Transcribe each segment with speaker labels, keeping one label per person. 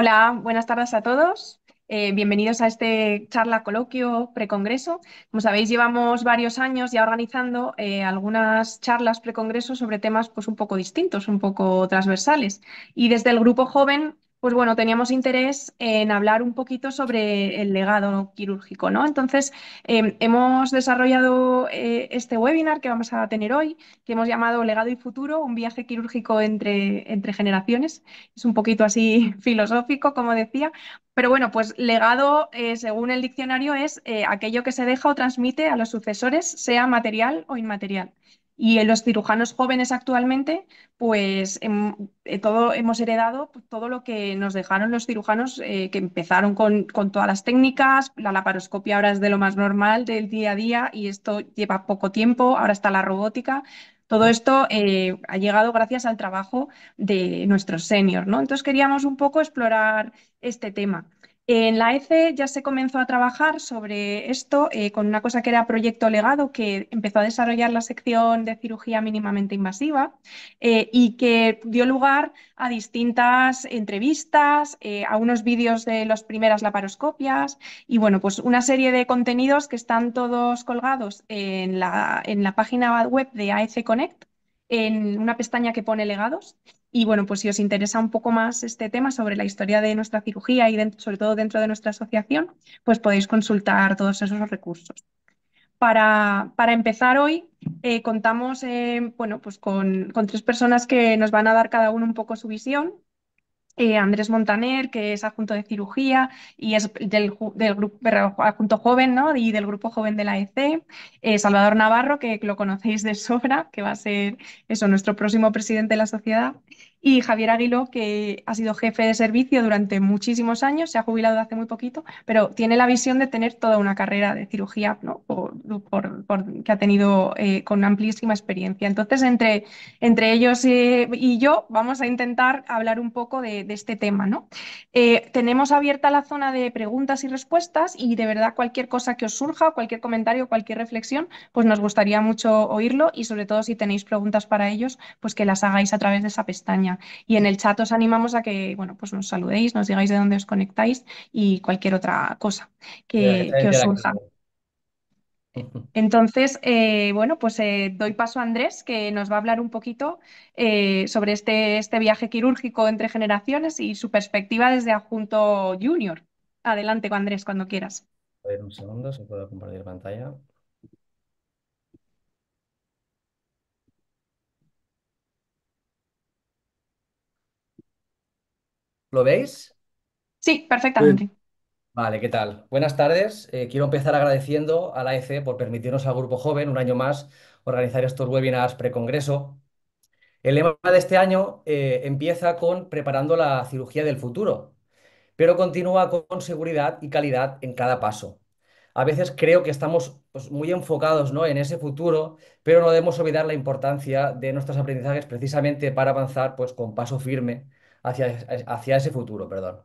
Speaker 1: Hola, buenas tardes a todos. Eh, bienvenidos a este charla, coloquio, precongreso. Como sabéis, llevamos varios años ya organizando eh, algunas charlas, precongreso sobre temas pues, un poco distintos, un poco transversales. Y desde el Grupo Joven pues bueno, teníamos interés en hablar un poquito sobre el legado quirúrgico, ¿no? Entonces, em, hemos desarrollado eh, este webinar que vamos a tener hoy, que hemos llamado Legado y Futuro, un viaje quirúrgico entre, entre generaciones. Es un poquito así filosófico, como decía, pero bueno, pues legado, eh, según el diccionario, es eh, aquello que se deja o transmite a los sucesores, sea material o inmaterial. Y en los cirujanos jóvenes actualmente, pues em, eh, todo, hemos heredado pues, todo lo que nos dejaron los cirujanos eh, que empezaron con, todas las técnicas. La laparoscopia ahora es de lo más normal del día a día y esto lleva poco tiempo. Ahora está la robótica. Todo esto eh, ha llegado gracias al trabajo de nuestros seniors, ¿no? Entonces queríamos un poco explorar este tema. En la ECE ya se comenzó a trabajar sobre esto eh, con una cosa que era proyecto legado, que empezó a desarrollar la sección de cirugía mínimamente invasiva eh, y que dio lugar a distintas entrevistas, eh, a unos vídeos de las primeras laparoscopias y bueno, pues una serie de contenidos que están todos colgados en la, en la página web de AEC Connect en una pestaña que pone legados. Y bueno, pues si os interesa un poco más este tema sobre la historia de nuestra cirugía y sobre todo dentro de nuestra asociación, pues podéis consultar todos esos recursos. Para, empezar hoy, eh, contamos eh, bueno, pues con, con, tres personas que nos van a dar cada uno un poco su visión eh, Andrés Montaner, que es adjunto de cirugía y es del, grupo adjunto joven ¿no? y del grupo joven de la EC, eh, Salvador Navarro, que lo conocéis de sobra, que va a ser eso, nuestro próximo presidente de la sociedad, y Javier Aguiló, que ha sido jefe de servicio durante muchísimos años, se ha jubilado hace muy poquito, pero tiene la visión de tener toda una carrera de cirugía que ha tenido eh, con amplísima experiencia. Entonces, entre, entre ellos eh, y yo vamos a intentar hablar un poco de, este tema. ¿no? Eh, tenemos abierta la zona de preguntas y respuestas y de verdad cualquier cosa que os surja, cualquier comentario, cualquier reflexión, pues nos gustaría mucho oírlo y sobre todo si tenéis preguntas para ellos, pues que las hagáis a través de esa pestaña. Y en el chat os animamos a que, bueno, pues nos saludéis, nos digáis de dónde os conectáis y cualquier otra cosa que, os surja. Entonces, eh, bueno, pues eh, doy paso a Andrés, que nos va a hablar un poquito eh, sobre este, este viaje quirúrgico entre generaciones y su perspectiva desde Adjunto Junior. Adelante, Andrés, cuando quieras.
Speaker 2: A ver, un segundo,
Speaker 3: si puedo compartir pantalla.
Speaker 2: ¿Lo veis?
Speaker 1: Sí, perfectamente.
Speaker 2: Vale, ¿qué tal? Buenas tardes. Eh, quiero empezar agradeciendo a la EFE por permitirnos al Grupo Joven un año más organizar estos webinars precongreso. El lema de este año eh, empieza con preparando la cirugía del futuro, pero continúa con seguridad y calidad en cada paso. A veces creo que estamos pues, muy enfocados ¿no? en ese futuro, pero no debemos olvidar la importancia de nuestros aprendizajes precisamente para avanzar pues, con paso firme hacia, hacia ese futuro, perdón.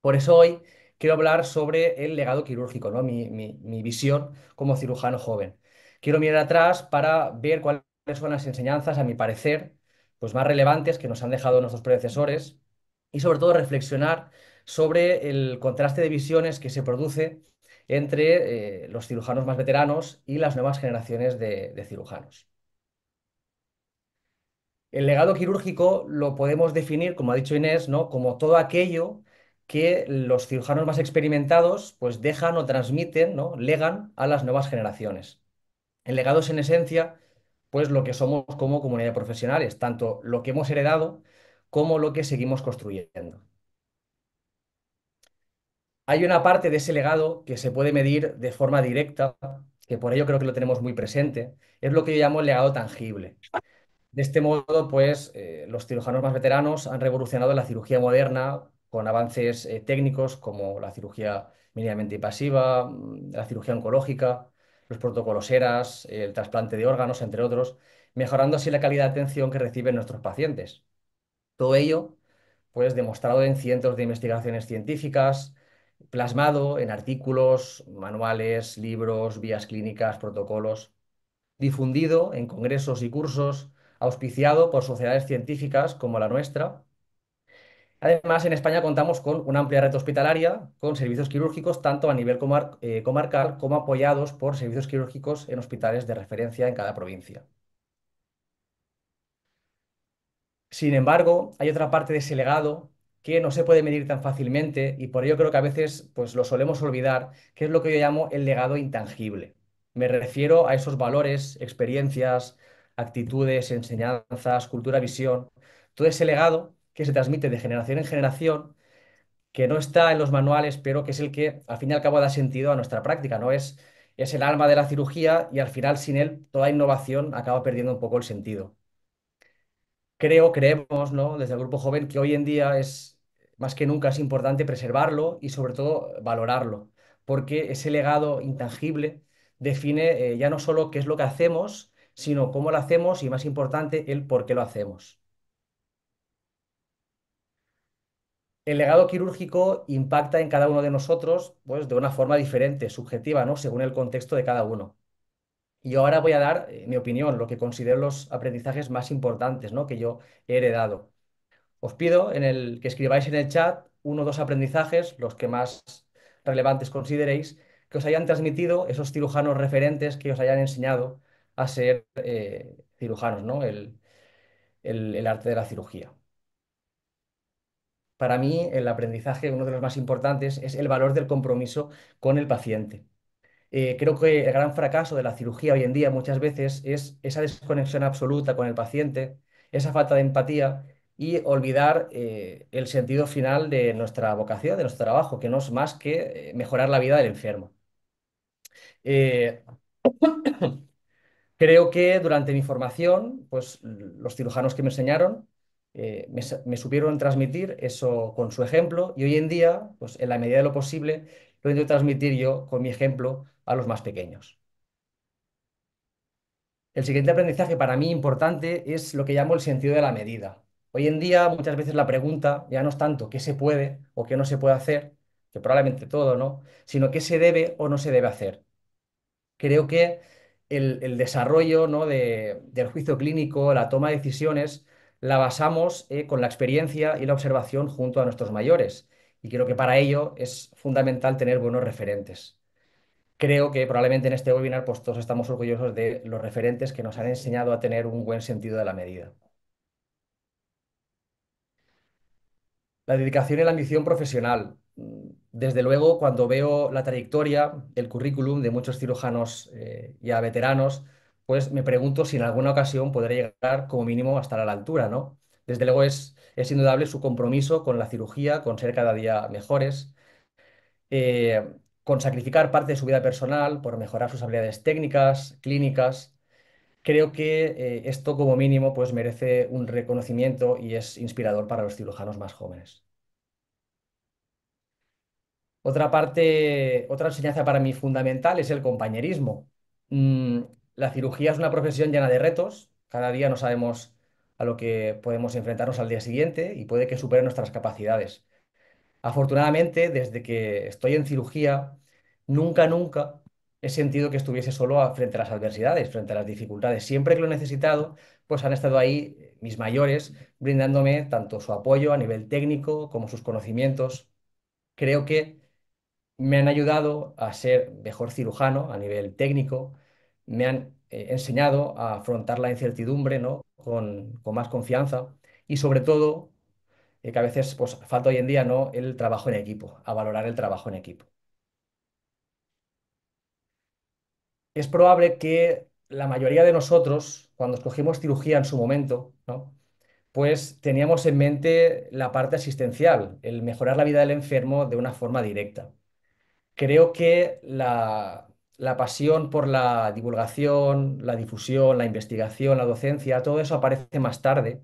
Speaker 2: Por eso hoy quiero hablar sobre el legado quirúrgico, ¿no? mi, visión como cirujano joven. Quiero mirar atrás para ver cuáles son las enseñanzas, a mi parecer, pues más relevantes que nos han dejado nuestros predecesores y sobre todo reflexionar sobre el contraste de visiones que se produce entre eh, los cirujanos más veteranos y las nuevas generaciones de cirujanos. El legado quirúrgico lo podemos definir, como ha dicho Inés, ¿no? como todo aquello que los cirujanos más experimentados pues dejan o transmiten, ¿no? legan a las nuevas generaciones. El legado es en esencia pues lo que somos como comunidad de profesionales, tanto lo que hemos heredado como lo que seguimos construyendo. Hay una parte de ese legado que se puede medir de forma directa, que por ello creo que lo tenemos muy presente, es lo que yo llamo el legado tangible. De este modo, pues eh, los cirujanos más veteranos han revolucionado la cirugía moderna con avances eh, técnicos como la cirugía mínimamente pasiva, mm, la cirugía oncológica, los protocolos ERAS, el trasplante de órganos, entre otros, mejorando así la calidad de atención que reciben nuestros pacientes. Todo ello, pues, demostrado en cientos de investigaciones científicas, plasmado en artículos, manuales, libros, vías clínicas, protocolos, difundido en congresos y cursos, auspiciado por sociedades científicas como la nuestra. Además, en España contamos con una amplia red hospitalaria, con servicios quirúrgicos tanto a nivel eh, comarcal como apoyados por servicios quirúrgicos en hospitales de referencia en cada provincia. Sin embargo, hay otra parte de ese legado que no se puede medir tan fácilmente y por ello creo que a veces pues, lo solemos olvidar, que es lo que yo llamo el legado intangible. Me refiero a esos valores, experiencias, actitudes, enseñanzas, cultura, visión, todo ese legado que se transmite de generación en generación, que no está en los manuales, pero que es el que al fin y al cabo da sentido a nuestra práctica, ¿no? Es, es el alma de la cirugía y al final sin él toda innovación acaba perdiendo un poco el sentido. Creo, creemos, ¿no? Desde el grupo joven que hoy en día es más que nunca es importante preservarlo y sobre todo valorarlo, porque ese legado intangible define eh, ya no solo qué es lo que hacemos, sino cómo lo hacemos y, más importante, el por qué lo hacemos. El legado quirúrgico impacta en cada uno de nosotros pues, de una forma diferente, subjetiva, ¿no? según el contexto de cada uno. Y ahora voy a dar eh, mi opinión, lo que considero los aprendizajes más importantes ¿no? que yo he heredado. Os pido en el, que escribáis en el chat uno o dos aprendizajes, los que más relevantes consideréis, que os hayan transmitido esos cirujanos referentes que os hayan enseñado a ser eh, cirujanos, ¿no? El, arte de la cirugía. Para mí, el aprendizaje, uno de los más importantes, es el valor del compromiso con el paciente. Eh, creo que el gran fracaso de la cirugía hoy en día muchas veces es esa desconexión absoluta con el paciente, esa falta de empatía y olvidar eh, el sentido final de nuestra vocación, de nuestro trabajo, que no es más que mejorar la vida del enfermo. Eh... Creo que durante mi formación, pues los cirujanos que me enseñaron eh, me, supieron transmitir eso con su ejemplo y hoy en día, pues en la medida de lo posible, lo intento transmitir yo con mi ejemplo a los más pequeños. El siguiente aprendizaje para mí importante es lo que llamo el sentido de la medida. Hoy en día muchas veces la pregunta ya no es tanto qué se puede o qué no se puede hacer, que probablemente todo, ¿no? Sino qué se debe o no se debe hacer. Creo que el, desarrollo del juicio clínico, la toma de decisiones, la basamos eh, con la experiencia y la observación junto a nuestros mayores. Y creo que para ello es fundamental tener buenos referentes. Creo que probablemente en este webinar pues, todos estamos orgullosos de los referentes que nos han enseñado a tener un buen sentido de la medida. La dedicación y la ambición profesional desde luego, cuando veo la trayectoria, el currículum de muchos cirujanos eh, ya veteranos, pues me pregunto si en alguna ocasión podré llegar como mínimo hasta la altura, ¿no? Desde luego es, es indudable su compromiso con la cirugía, con ser cada día mejores, eh, con sacrificar parte de su vida personal por mejorar sus habilidades técnicas, clínicas. Creo que eh, esto como mínimo pues merece un reconocimiento y es inspirador para los cirujanos más jóvenes. Otra parte, otra enseñanza para mí fundamental es el compañerismo. Mm, la cirugía es una profesión llena de retos. Cada día no sabemos a lo que podemos enfrentarnos al día siguiente y puede que supere nuestras capacidades. Afortunadamente, desde que estoy en cirugía, nunca, nunca he sentido que estuviese solo frente a las adversidades, frente a las dificultades. Siempre que lo he necesitado, pues han estado ahí mis mayores, brindándome tanto su apoyo a nivel técnico como sus conocimientos. Creo que me han ayudado a ser mejor cirujano a nivel técnico, me han eh, enseñado a afrontar la incertidumbre ¿no? con, más confianza y sobre todo eh, que a veces pues, falta hoy en día ¿no? el trabajo en equipo, a valorar el trabajo en equipo. Es probable que la mayoría de nosotros, cuando escogimos cirugía en su momento, ¿no? pues teníamos en mente la parte asistencial, el mejorar la vida del enfermo de una forma directa creo que la, pasión por la divulgación, la difusión, la investigación, la docencia, todo eso aparece más tarde,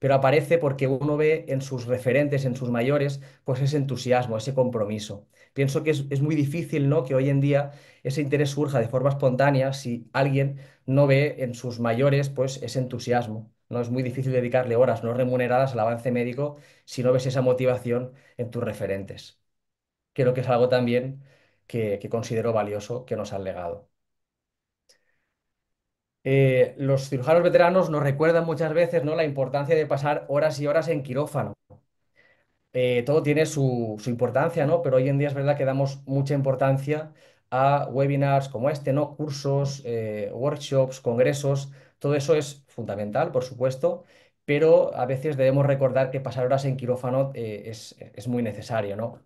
Speaker 2: pero aparece porque uno ve en sus referentes, en sus mayores, pues ese entusiasmo, ese compromiso. Pienso que es, muy difícil ¿no? que hoy en día ese interés surja de forma espontánea si alguien no ve en sus mayores pues ese entusiasmo. ¿no? Es muy difícil dedicarle horas no remuneradas al avance médico si no ves esa motivación en tus referentes. Creo que es algo también que, considero valioso que nos han legado. Eh, los cirujanos veteranos nos recuerdan muchas veces ¿no? la importancia de pasar horas y horas en quirófano. Eh, todo tiene su, importancia, ¿no? pero hoy en día es verdad que damos mucha importancia a webinars como este, ¿no? cursos, eh, workshops, congresos. Todo eso es fundamental, por supuesto, pero a veces debemos recordar que pasar horas en quirófano es, es, muy necesario. ¿no?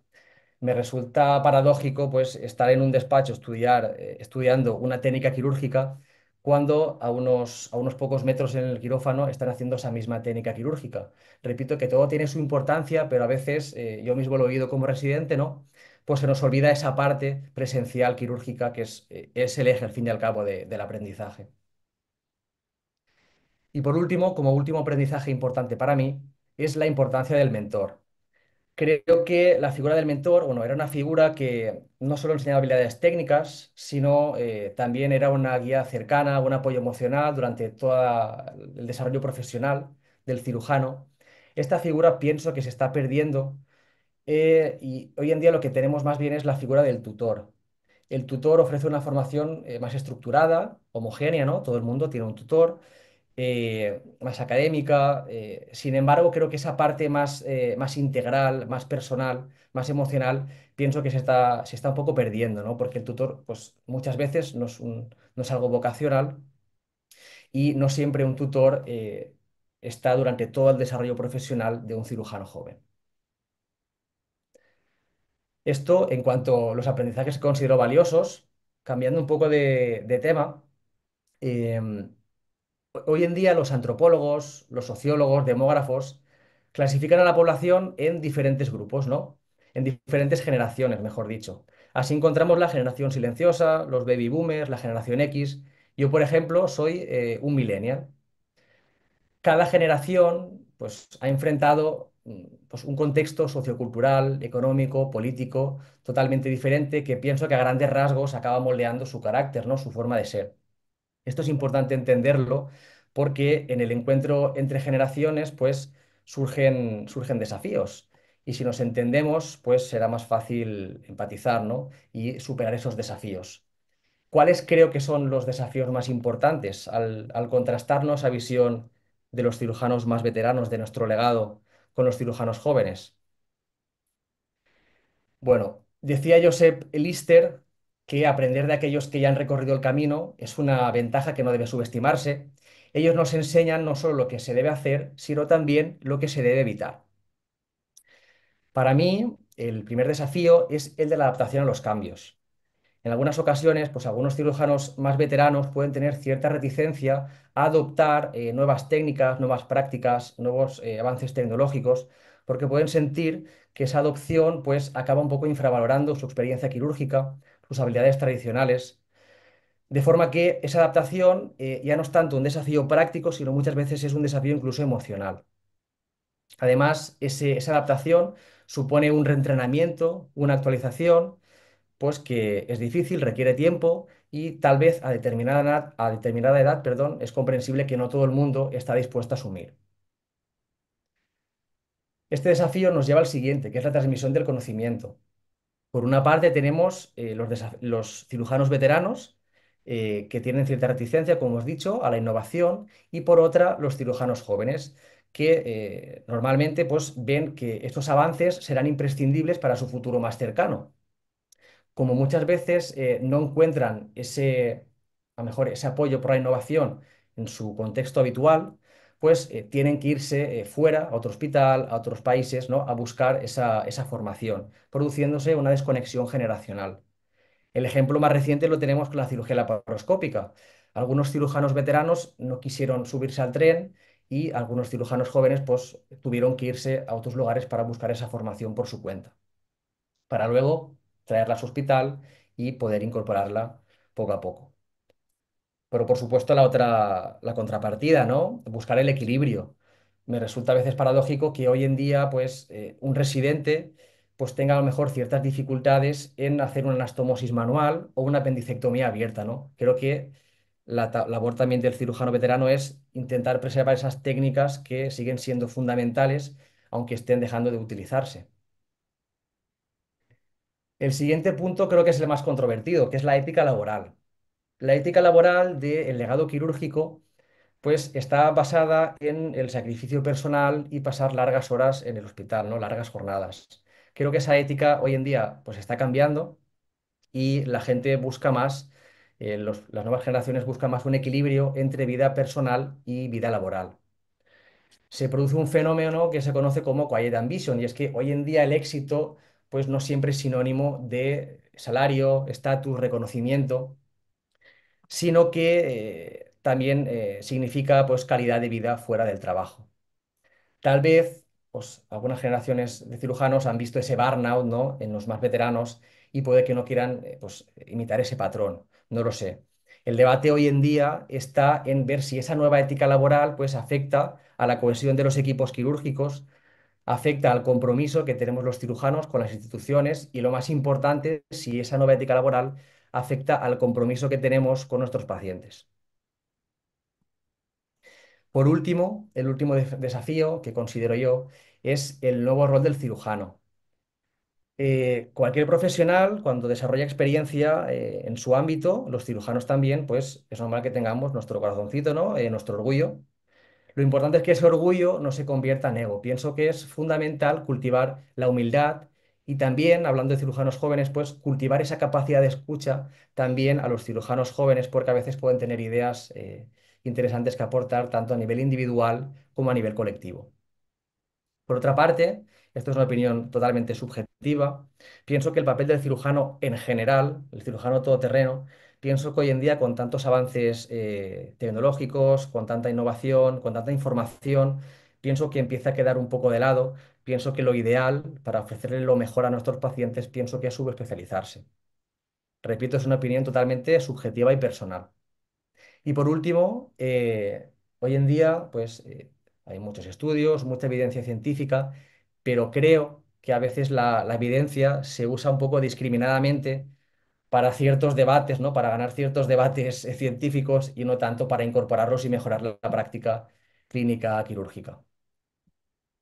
Speaker 2: me resulta paradójico pues, estar en un despacho estudiar, eh, estudiando una técnica quirúrgica cuando a unos, a unos pocos metros en el quirófano están haciendo esa misma técnica quirúrgica. Repito que todo tiene su importancia, pero a veces, eh, yo mismo lo he oído como residente, ¿no? Pues se nos olvida esa parte presencial quirúrgica que es, eh, el eje, al fin y al cabo, del aprendizaje. Y por último, como último aprendizaje importante para mí, es la importancia del mentor. Creo que la figura del mentor, bueno, era una figura que no solo enseñaba habilidades técnicas, sino eh, también era una guía cercana, un apoyo emocional durante todo el desarrollo profesional del cirujano. Esta figura pienso que se está perdiendo eh, y hoy en día lo que tenemos más bien es la figura del tutor. El tutor ofrece una formación eh, más estructurada, homogénea, ¿no? Todo el mundo tiene un tutor eh, más académica. Eh, sin embargo, creo que esa parte más, eh, más integral, más personal, más emocional, pienso que se está, se está un poco perdiendo, ¿no? Porque el tutor, pues muchas veces no es, algo vocacional y no siempre un tutor está durante todo el desarrollo profesional de un cirujano joven. Esto en cuanto a los aprendizajes que considero valiosos, cambiando un poco de, tema, em, Hoy en día los antropólogos, los sociólogos, demógrafos, clasifican a la población en diferentes grupos, ¿no? En diferentes generaciones, mejor dicho. Así encontramos la generación silenciosa, los baby boomers, la generación X. Yo, por ejemplo, soy eh, un millennial. Cada generación pues, ha enfrentado mm, pues, un contexto sociocultural, económico, político totalmente diferente que pienso que a grandes rasgos acaba moldeando su carácter, ¿no? su forma de ser. Esto es importante entenderlo porque en el encuentro entre generaciones pues, surgen, surgen desafíos. Y si nos entendemos, pues será más fácil empatizar ¿no? y superar esos desafíos. ¿Cuáles creo que son los desafíos más importantes al, contrastarnos a visión de los cirujanos más veteranos de nuestro legado con los cirujanos jóvenes? Bueno, decía Josep Lister que aprender de aquellos que ya han recorrido el camino es una ventaja que no debe subestimarse. Ellos nos enseñan no solo lo que se debe hacer, sino también lo que se debe evitar. Para mí, el primer desafío es el de la adaptación a los cambios. En algunas ocasiones, pues algunos cirujanos más veteranos pueden tener cierta reticencia a adoptar eh, nuevas técnicas, nuevas prácticas, nuevos eh, avances tecnológicos, porque pueden sentir que esa adopción pues acaba un poco infravalorando su experiencia quirúrgica sus habilidades tradicionales. De forma que esa adaptación eh, ya no es tanto un desafío práctico, sino muchas veces es un desafío incluso emocional. Además, esa adaptación supone un reentrenamiento, una actualización, pues que es difícil, requiere tiempo y tal vez a determinada edad, a determinada edad perdón, es comprensible que no todo el mundo está dispuesto a asumir. Este desafío nos lleva al siguiente, que es la transmisión del conocimiento. Por una parte tenemos eh, los, cirujanos veteranos eh, que tienen cierta reticencia, como hemos dicho, a la innovación y por otra los cirujanos jóvenes que eh, normalmente pues, ven que estos avances serán imprescindibles para su futuro más cercano. Como muchas veces no encuentran ese, a mejor, ese apoyo por la innovación en su contexto habitual, pues eh, tienen que irse eh, fuera, a otro hospital, a otros países, ¿no? a buscar esa, formación, produciéndose una desconexión generacional. El ejemplo más reciente lo tenemos con la cirugía laparoscópica. Algunos cirujanos veteranos no quisieron subirse al tren y algunos cirujanos jóvenes pues, tuvieron que irse a otros lugares para buscar esa formación por su cuenta, para luego traerla a su hospital y poder incorporarla poco a poco. Pero por supuesto la otra, la contrapartida, ¿no? Buscar el equilibrio. Me resulta a veces paradójico que hoy en día, pues, eh, un residente pues tenga a lo mejor ciertas dificultades en hacer una anastomosis manual o una apendicectomía abierta, ¿no? Creo que la labor también del cirujano veterano es intentar preservar esas técnicas que siguen siendo fundamentales, aunque estén dejando de utilizarse. El siguiente punto creo que es el más controvertido, que es la ética laboral. La ética laboral del legado quirúrgico pues está basada en el sacrificio personal y pasar largas horas en el hospital, ¿no? largas jornadas. Creo que esa ética hoy en día pues está cambiando y la gente busca más, eh, las nuevas generaciones buscan más un equilibrio entre vida personal y vida laboral. Se produce un fenómeno que se conoce como quiet ambition y es que hoy en día el éxito pues no siempre es sinónimo de salario, estatus, reconocimiento sino que eh, también eh, significa pues, calidad de vida fuera del trabajo. Tal vez pues, algunas generaciones de cirujanos han visto ese burnout ¿no? en los más veteranos y puede que no quieran eh, pues, imitar ese patrón, no lo sé. El debate hoy en día está en ver si esa nueva ética laboral pues, afecta a la cohesión de los equipos quirúrgicos, afecta al compromiso que tenemos los cirujanos con las instituciones y lo más importante, si esa nueva ética laboral afecta al compromiso que tenemos con nuestros pacientes. Por último, el último desafío que considero yo es el nuevo rol del cirujano. Eh, cualquier profesional, cuando desarrolla experiencia eh, en su ámbito, los cirujanos también, pues es normal que tengamos nuestro corazoncito, ¿no? Eh, nuestro orgullo. Lo importante es que ese orgullo no se convierta en ego. Pienso que es fundamental cultivar la humildad, y también, hablando de cirujanos jóvenes, pues cultivar esa capacidad de escucha también a los cirujanos jóvenes, porque a veces pueden tener ideas eh, interesantes que aportar tanto a nivel individual como a nivel colectivo. Por otra parte, esto es una opinión totalmente subjetiva, pienso que el papel del cirujano en general, el cirujano todoterreno, pienso que hoy en día con tantos avances eh, tecnológicos, con tanta innovación, con tanta información, pienso que empieza a quedar un poco de lado, pienso que lo ideal para ofrecerle lo mejor a nuestros pacientes, pienso que es subespecializarse. Repito, es una opinión totalmente subjetiva y personal. Y por último, eh, hoy en día, pues eh, hay muchos estudios, mucha evidencia científica, pero creo que a veces la, la evidencia se usa un poco discriminadamente para ciertos debates, ¿no? para ganar ciertos debates eh, científicos y no tanto para incorporarlos y mejorar la práctica clínica quirúrgica.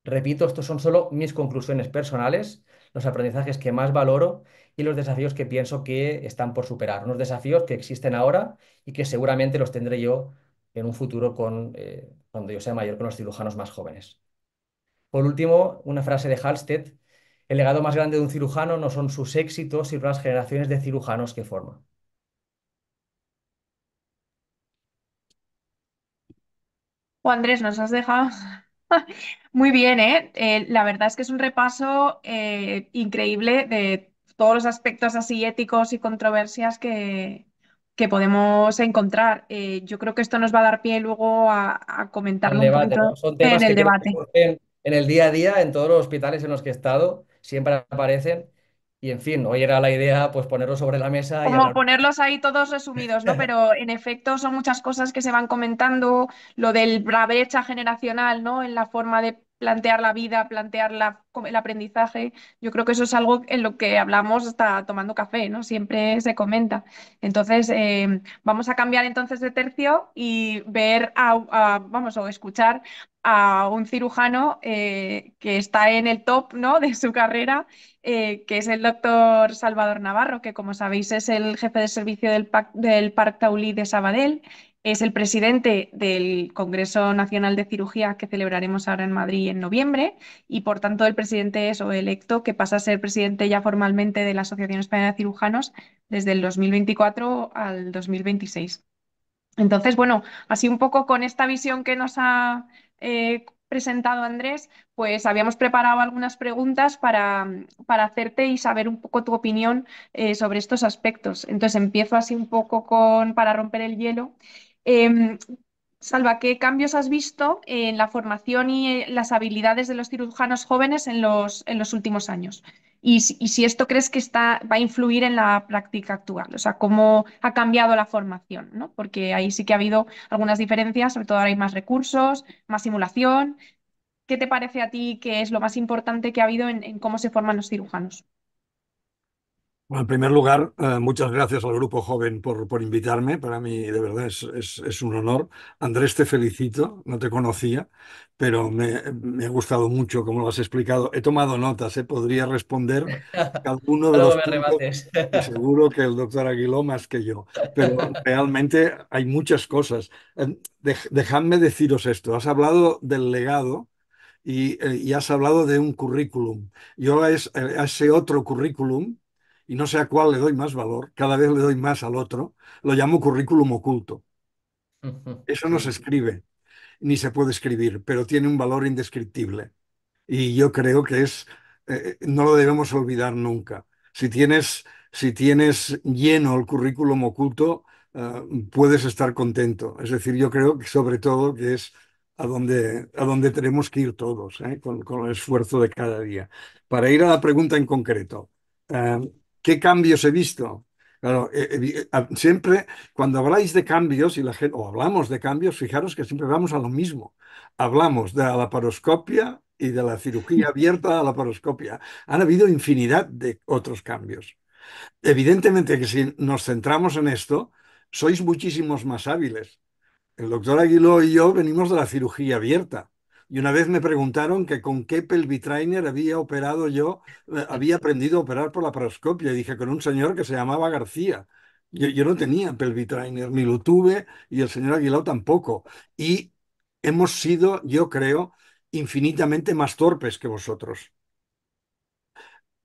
Speaker 2: Repito, estos son solo mis conclusiones personales, los aprendizajes que más valoro y los desafíos que pienso que están por superar. Unos desafíos que existen ahora y que seguramente los tendré yo en un futuro con, eh, cuando yo sea mayor con los cirujanos más jóvenes. Por último, una frase de Halsted, El legado más grande de un cirujano no son sus éxitos, sino las generaciones de cirujanos que forma.
Speaker 1: Juan Andrés, nos has dejado Muy bien, ¿eh? ¿eh? la verdad es que es un repaso eh, increíble de todos los aspectos así éticos y controversias que, podemos encontrar. Eh, yo creo que esto nos va a dar pie luego a, comentarlo debate, en el debate.
Speaker 2: En el día a día, en todos los hospitales en los que he estado, siempre aparecen y en fin, hoy era la idea pues ponerlos sobre la mesa. Como y
Speaker 1: ponerlos ahí todos resumidos, ¿no? Pero en efecto son muchas cosas que se van comentando, lo del la brecha generacional, ¿no? En la forma de plantear la vida, plantear la, el aprendizaje. Yo creo que eso es algo en lo que hablamos hasta tomando café, ¿no? Siempre se comenta. Entonces, eh, vamos a cambiar entonces de tercio y ver, a, a, vamos, o escuchar a un cirujano eh, que está en el top ¿no? de su carrera, eh, que es el doctor Salvador Navarro, que como sabéis es el jefe de servicio del, PAC, del Parc Taulí de Sabadell es el presidente del Congreso Nacional de Cirugía que celebraremos ahora en Madrid en noviembre y por tanto el presidente es o electo que pasa a ser presidente ya formalmente de la Asociación Española de Cirujanos desde el 2024 al 2026. Entonces, bueno, así un poco con esta visión que nos ha eh, presentado Andrés, pues habíamos preparado algunas preguntas para, para hacerte y saber un poco tu opinión eh, sobre estos aspectos. Entonces empiezo así un poco con para romper el hielo Em, Salva, ¿qué cambios has visto en la formación y eh, las habilidades de los cirujanos jóvenes en los, últimos años? Y si, esto crees que está, va a influir en la práctica actual, o sea, cómo ha cambiado la formación, ¿no? Porque ahí sí que ha habido algunas diferencias, sobre todo ahora hay más recursos, más simulación. ¿Qué te parece a ti que es lo más importante que ha habido en cómo se forman los cirujanos?
Speaker 4: en primer lugar, eh, muchas gracias al Grupo Joven por, invitarme. Para mí, de verdad, es, un honor. Andrés, te felicito. No te conocía, pero me, ha gustado mucho como lo has explicado. He tomado notas. ¿eh? Podría responder a alguno de los puntos. seguro que el doctor Aguiló más que yo. Pero realmente hay muchas cosas. Eh, dejadme deciros esto. Has hablado del legado. Y, eh, y has hablado de un currículum. Yo a ese otro currículum y no sé a cuál le doy más valor, cada vez le doy más al otro, lo llamo currículum oculto. Eso no se escribe, ni se puede escribir, pero tiene un valor indescriptible. Y yo creo que es, eh, eh, no lo debemos olvidar nunca. Si tienes, si tienes lleno el currículum oculto, eh, puedes estar contento. Es decir, yo creo que sobre todo que es a donde, a donde tenemos que ir todos, con, con, el esfuerzo de cada día. Para ir a la pregunta en concreto, ¿Qué cambios he visto? Claro, eh, eh, eh, ah, siempre cuando habláis de cambios y la gente, o hablamos de cambios, fijaros que siempre vamos a lo mismo. Hablamos de la laparoscopia y de la cirugía abierta a la laparoscopia. Han habido infinidad de otros cambios. Evidentemente que si nos centramos en esto, sois muchísimos más hábiles. El doctor Aguiló y yo venimos de la cirugía abierta. Y una vez me preguntaron que con qué pelvitrainer había operado yo, eh, había aprendido a operar por la paroscopia. Y dije, con un señor que se llamaba García. Yo, no tenía pelvitrainer, ni lo tuve, y el señor Aguilao tampoco. Y hemos sido, yo creo, infinitamente más torpes que vosotros.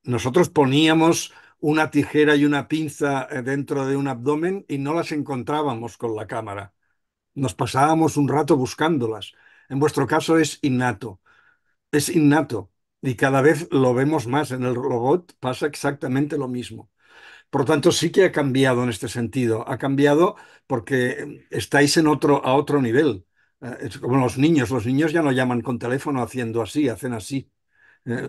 Speaker 4: Nosotros poníamos una tijera y una pinza eh, dentro de un abdomen y no las encontrábamos con la cámara. Nos pasábamos un rato buscándolas. En vuestro caso es innato. Es innato. Y cada vez lo vemos más. En el robot pasa exactamente lo mismo. Por lo tanto, sí que ha cambiado en este sentido. Ha cambiado porque em, estáis en otro, a otro nivel. Eh, es como los niños. Los niños ya no llaman con teléfono haciendo así, hacen así. Eh,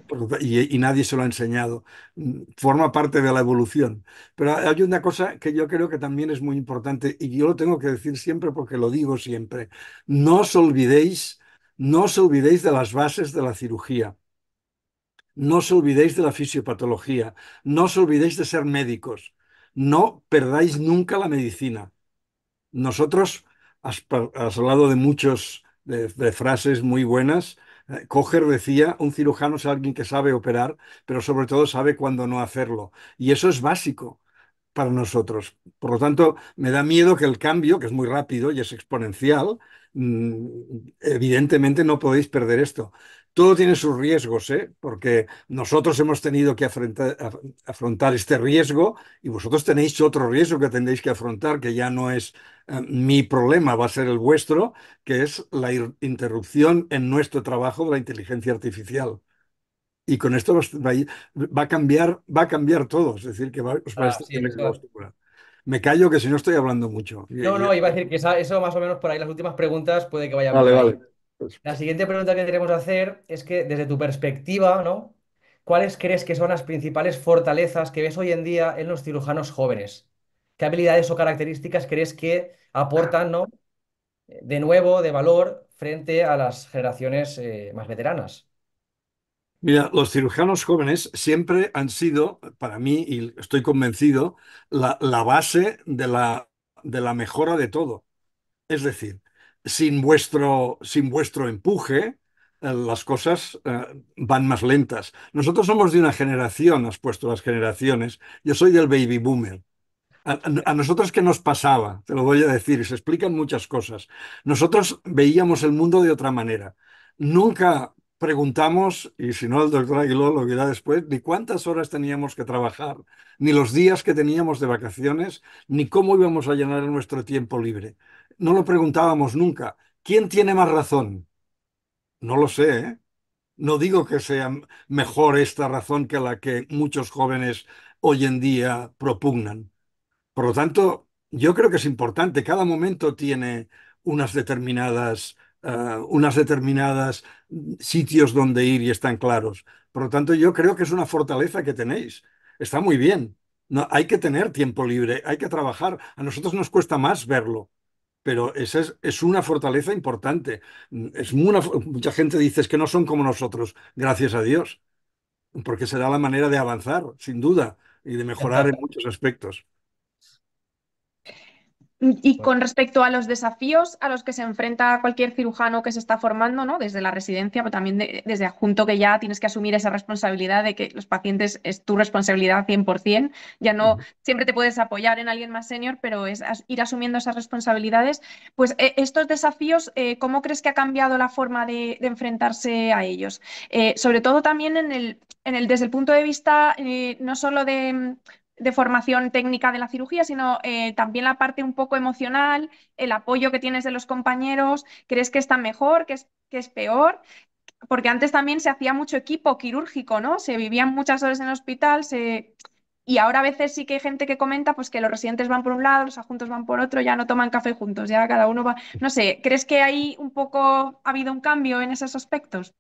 Speaker 4: y, nadie se lo ha enseñado. Mm, forma parte de la evolución. Pero hay una cosa que yo creo que también es muy importante y yo lo tengo que decir siempre porque lo digo siempre. No os olvidéis, no os olvidéis de las bases de la cirugía. No os olvidéis de la fisiopatología. No os olvidéis de ser médicos. No perdáis nunca la medicina. Nosotros, has, hablado de muchos de frases muy buenas Coger, decía, un cirujano es alguien que sabe operar, pero sobre todo sabe cuándo no hacerlo. Y eso es básico para nosotros. Por lo tanto, me da miedo que el cambio, que es muy rápido y es exponencial, mm, evidentemente no podéis perder esto. Todo tiene sus riesgos, ¿eh? porque nosotros hemos tenido que afrontar, este riesgo y vosotros tenéis otro riesgo que tendréis que afrontar, que ya no es eh, mi problema, va a ser el vuestro, que es la interrupción en nuestro trabajo de la inteligencia artificial. Y con esto va, a, cambiar, va a cambiar todo, es decir, que ah, me callo que si no estoy hablando mucho. No,
Speaker 2: no, iba a decir que eso más o menos por ahí las últimas preguntas puede que vaya vale, vale. Pues la siguiente pregunta que queremos hacer es que desde tu perspectiva, ¿Cuáles crees que son las principales fortalezas que ves hoy en día en los cirujanos jóvenes? ¿Qué habilidades o características crees que aportan, De nuevo, de valor frente a las generaciones eh, más veteranas.
Speaker 4: Mira, los cirujanos jóvenes siempre han sido, para mí, y estoy convencido, la, la base de la, de la mejora de todo. Es decir, sin vuestro, empuje, eh, las cosas eh, van más lentas. Nosotros somos de una generación, has puesto las generaciones. Yo soy del baby boomer. A, nosotros ¿qué nos pasaba, te lo voy a decir, y se explican muchas cosas. Nosotros veíamos el mundo de otra manera. Nunca preguntamos, y si no el doctor Aguiló lo dirá después, ni cuántas horas teníamos que trabajar, ni los días que teníamos de vacaciones, ni cómo íbamos a llenar nuestro tiempo libre no lo preguntábamos nunca. ¿Quién tiene más razón? No lo sé, ¿eh? No digo que sea mejor esta razón que la que muchos jóvenes hoy en día propugnan. Por lo tanto, yo creo que es importante. Cada momento tiene unas determinadas, eh, unas determinadas sitios donde ir y están claros. Por lo tanto, yo creo que es una fortaleza que tenéis. Está muy bien. No, hay que tener tiempo libre, hay que trabajar. A nosotros nos cuesta más verlo pero esa es, una fortaleza importante. Es mucha gente dice que no son como nosotros, gracias a Dios, porque será la manera de avanzar, sin duda, y de mejorar en muchos aspectos.
Speaker 1: Mm, y con respecto a los desafíos a los que se enfrenta cualquier cirujano que se está formando, ¿no? Desde la residencia, pero también desde adjunto que ya tienes que asumir esa responsabilidad de que los pacientes es tu responsabilidad 100%, ya no siempre te puedes apoyar en alguien más senior, pero es ir asumiendo esas responsabilidades. Pues eh, estos desafíos, eh, ¿cómo crees que ha cambiado la forma de, enfrentarse a ellos? Eh, sobre todo también en el, desde el punto de vista no solo de de formación técnica de la cirugía, sino eh, también la parte un poco emocional, el apoyo que tienes de los compañeros, crees que está mejor, que es, que es peor, porque antes también se hacía mucho equipo quirúrgico, ¿no? Se vivían muchas horas en el hospital, y ahora a veces sí que hay gente que comenta pues, que los residentes van por un lado, los adjuntos van por otro, ya no toman café juntos, ya cada uno va, no sé, ¿crees que hay un poco, ha habido un cambio en esos aspectos?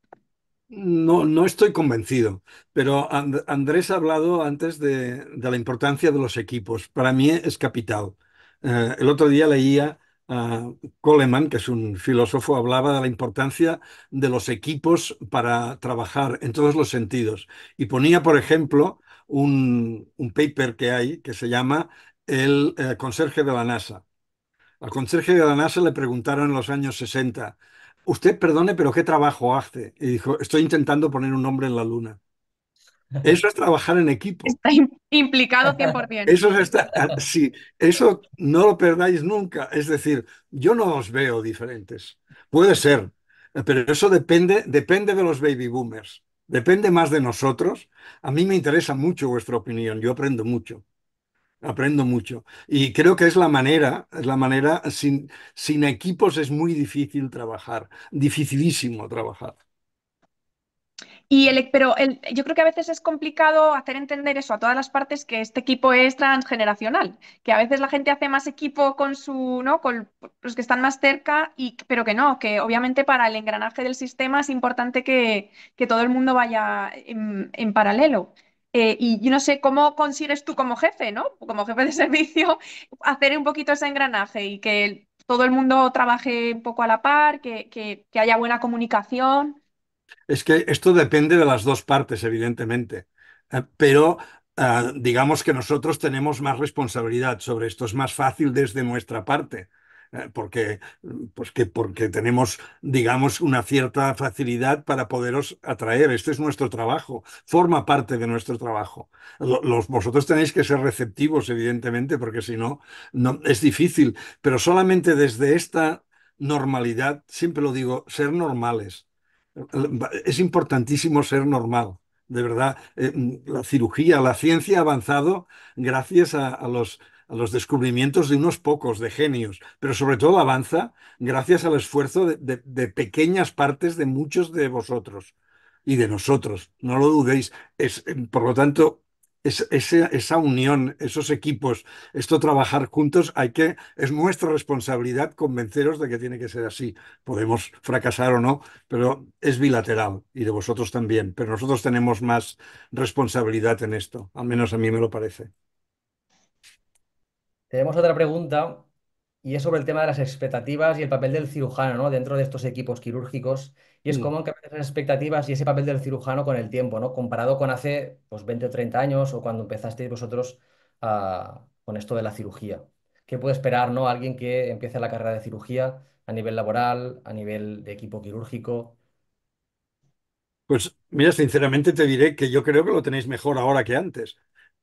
Speaker 4: No, no estoy convencido, pero Andrés ha hablado antes de, la importancia de los equipos. Para mí es capital. Eh, el otro día leía a Coleman, que es un filósofo, hablaba de la importancia de los equipos para trabajar en todos los sentidos. Y ponía, por ejemplo, un, paper que hay que se llama El eh, conserje de la NASA. Al conserje de la NASA le preguntaron en los años 60 usted perdone, pero ¿qué trabajo hace? Y dijo, estoy intentando poner un nombre en la luna. Eso es trabajar en equipo. Está
Speaker 1: implicado 100%. Eso
Speaker 4: ah, sí, eso no lo perdáis nunca. Es decir, yo no os veo diferentes. Puede ser, pero eso depende, depende de los baby boomers. Depende más de nosotros. A mí me interesa mucho vuestra opinión. Yo aprendo mucho. Aprendo mucho. Y creo que es la manera, es la manera, sin, equipos es muy difícil trabajar, dificilísimo trabajar.
Speaker 1: Y el, pero yo creo que a veces es complicado hacer entender eso a todas las partes que este equipo es transgeneracional, que a veces la gente hace más equipo con su, ¿no? Con los que están más cerca, y, pero que no, que obviamente para el engranaje del sistema es importante que, todo el mundo vaya en, en paralelo. Eh, y yo no sé cómo consigues tú como jefe, ¿no? Como jefe de servicio, hacer un poquito ese engranaje y que todo el mundo trabaje un poco a la par, que haya buena comunicación.
Speaker 4: Es que esto depende de las dos partes, evidentemente. Eh, pero eh, digamos que nosotros tenemos más responsabilidad sobre esto, es más fácil desde nuestra parte. Eh, porque, pues que, porque tenemos, digamos, una cierta facilidad para poderos atraer. Este es nuestro trabajo, forma parte de nuestro trabajo. Los, vosotros tenéis que ser receptivos, evidentemente, porque si no, no es difícil, pero solamente desde esta normalidad, siempre lo digo, ser normales. Es importantísimo ser normal de verdad, eh, mm, la cirugía, la ciencia ha avanzado gracias a, los, a los descubrimientos de unos pocos, de genios, pero sobre todo avanza gracias al esfuerzo de, pequeñas partes de muchos de vosotros y de nosotros, no lo dudéis. Es, em, por lo tanto, esa unión, esos equipos, esto trabajar juntos, hay que, es nuestra responsabilidad convenceros de que tiene que ser así. Podemos fracasar o no, pero es bilateral y de vosotros también. Pero nosotros tenemos más responsabilidad en esto, al menos a mí me lo parece.
Speaker 2: Tenemos otra pregunta y es sobre el tema de las expectativas y el papel del cirujano dentro de estos equipos quirúrgicos. Y es mm. cómo común las expectativas y ese papel del cirujano con el tiempo, ¿no? comparado con hace 20 pues, o 30 años o cuando empezasteis vosotros ah, con esto de la cirugía. ¿Qué puede esperar ¿no? alguien que empiece la carrera de cirugía a nivel laboral, a nivel de equipo quirúrgico?
Speaker 4: Pues mira, sinceramente te diré que yo creo que lo tenéis mejor ahora que antes.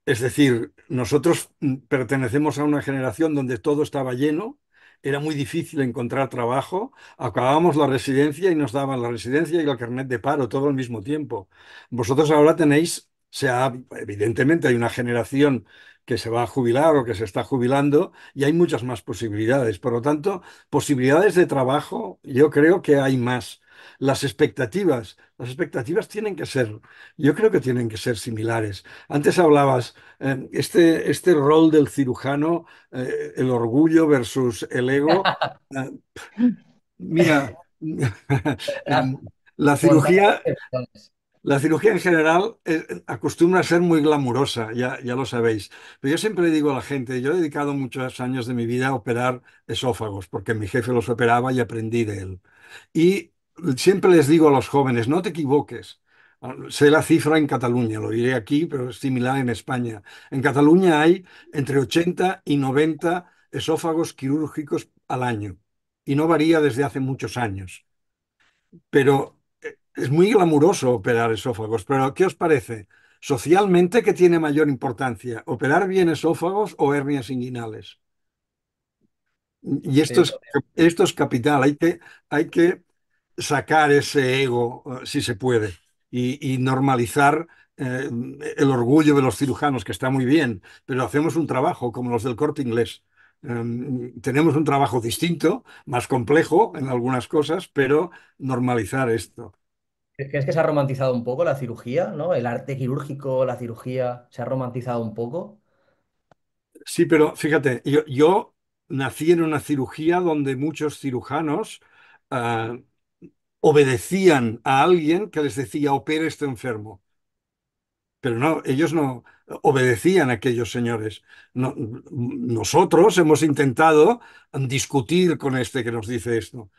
Speaker 4: Es decir, nosotros mm, pertenecemos a una generación donde todo estaba lleno, era muy difícil encontrar trabajo, acabábamos la residencia y nos daban la residencia y el carnet de paro todo al mismo tiempo. Vosotros ahora tenéis, sea, evidentemente hay una generación que se va a jubilar o que se está jubilando y hay muchas más posibilidades. Por lo tanto, posibilidades de trabajo yo creo que hay más las expectativas. Las expectativas tienen que ser, yo creo que tienen que ser similares. Antes hablabas, eh, este, este rol del cirujano, eh, el orgullo versus el ego.
Speaker 3: Ah,
Speaker 4: mira, em, la cirugía... La cirugía en general eh, acostumbra a ser muy glamurosa, ya, ya, lo sabéis. Pero yo siempre digo a la gente, yo he dedicado muchos años de mi vida a operar esófagos, porque mi jefe los operaba y aprendí de él. Y siempre les digo a los jóvenes, no te equivoques. Sé la cifra en Cataluña, lo diré aquí, pero es similar en España. En Cataluña hay entre 80 y 90 esófagos quirúrgicos al año y no varía desde hace muchos años. Pero eh, es muy glamuroso operar esófagos, pero ¿qué os parece? Socialmente, ¿qué tiene mayor importancia? ¿Operar bien esófagos o hernias inguinales? Y esto eh, es, esto es capital, hay que, hay que sacar ese ego, eh, si se puede, y, normalizar eh, el orgullo de los cirujanos, que está muy bien, pero hacemos un trabajo como los del corte inglés. Em, tenemos un trabajo distinto, más complejo en algunas cosas, pero normalizar esto.
Speaker 2: ¿Crees que se ha romantizado un poco la cirugía, ¿no? El arte quirúrgico, la cirugía, se ha romantizado un poco.
Speaker 4: Sí, pero fíjate, yo, nací en una cirugía donde muchos cirujanos ah, obedecían a alguien que les decía, opere este enfermo. Pero no, ellos no obedecían a aquellos señores. nosotros hemos intentado discutir con este que nos dice esto.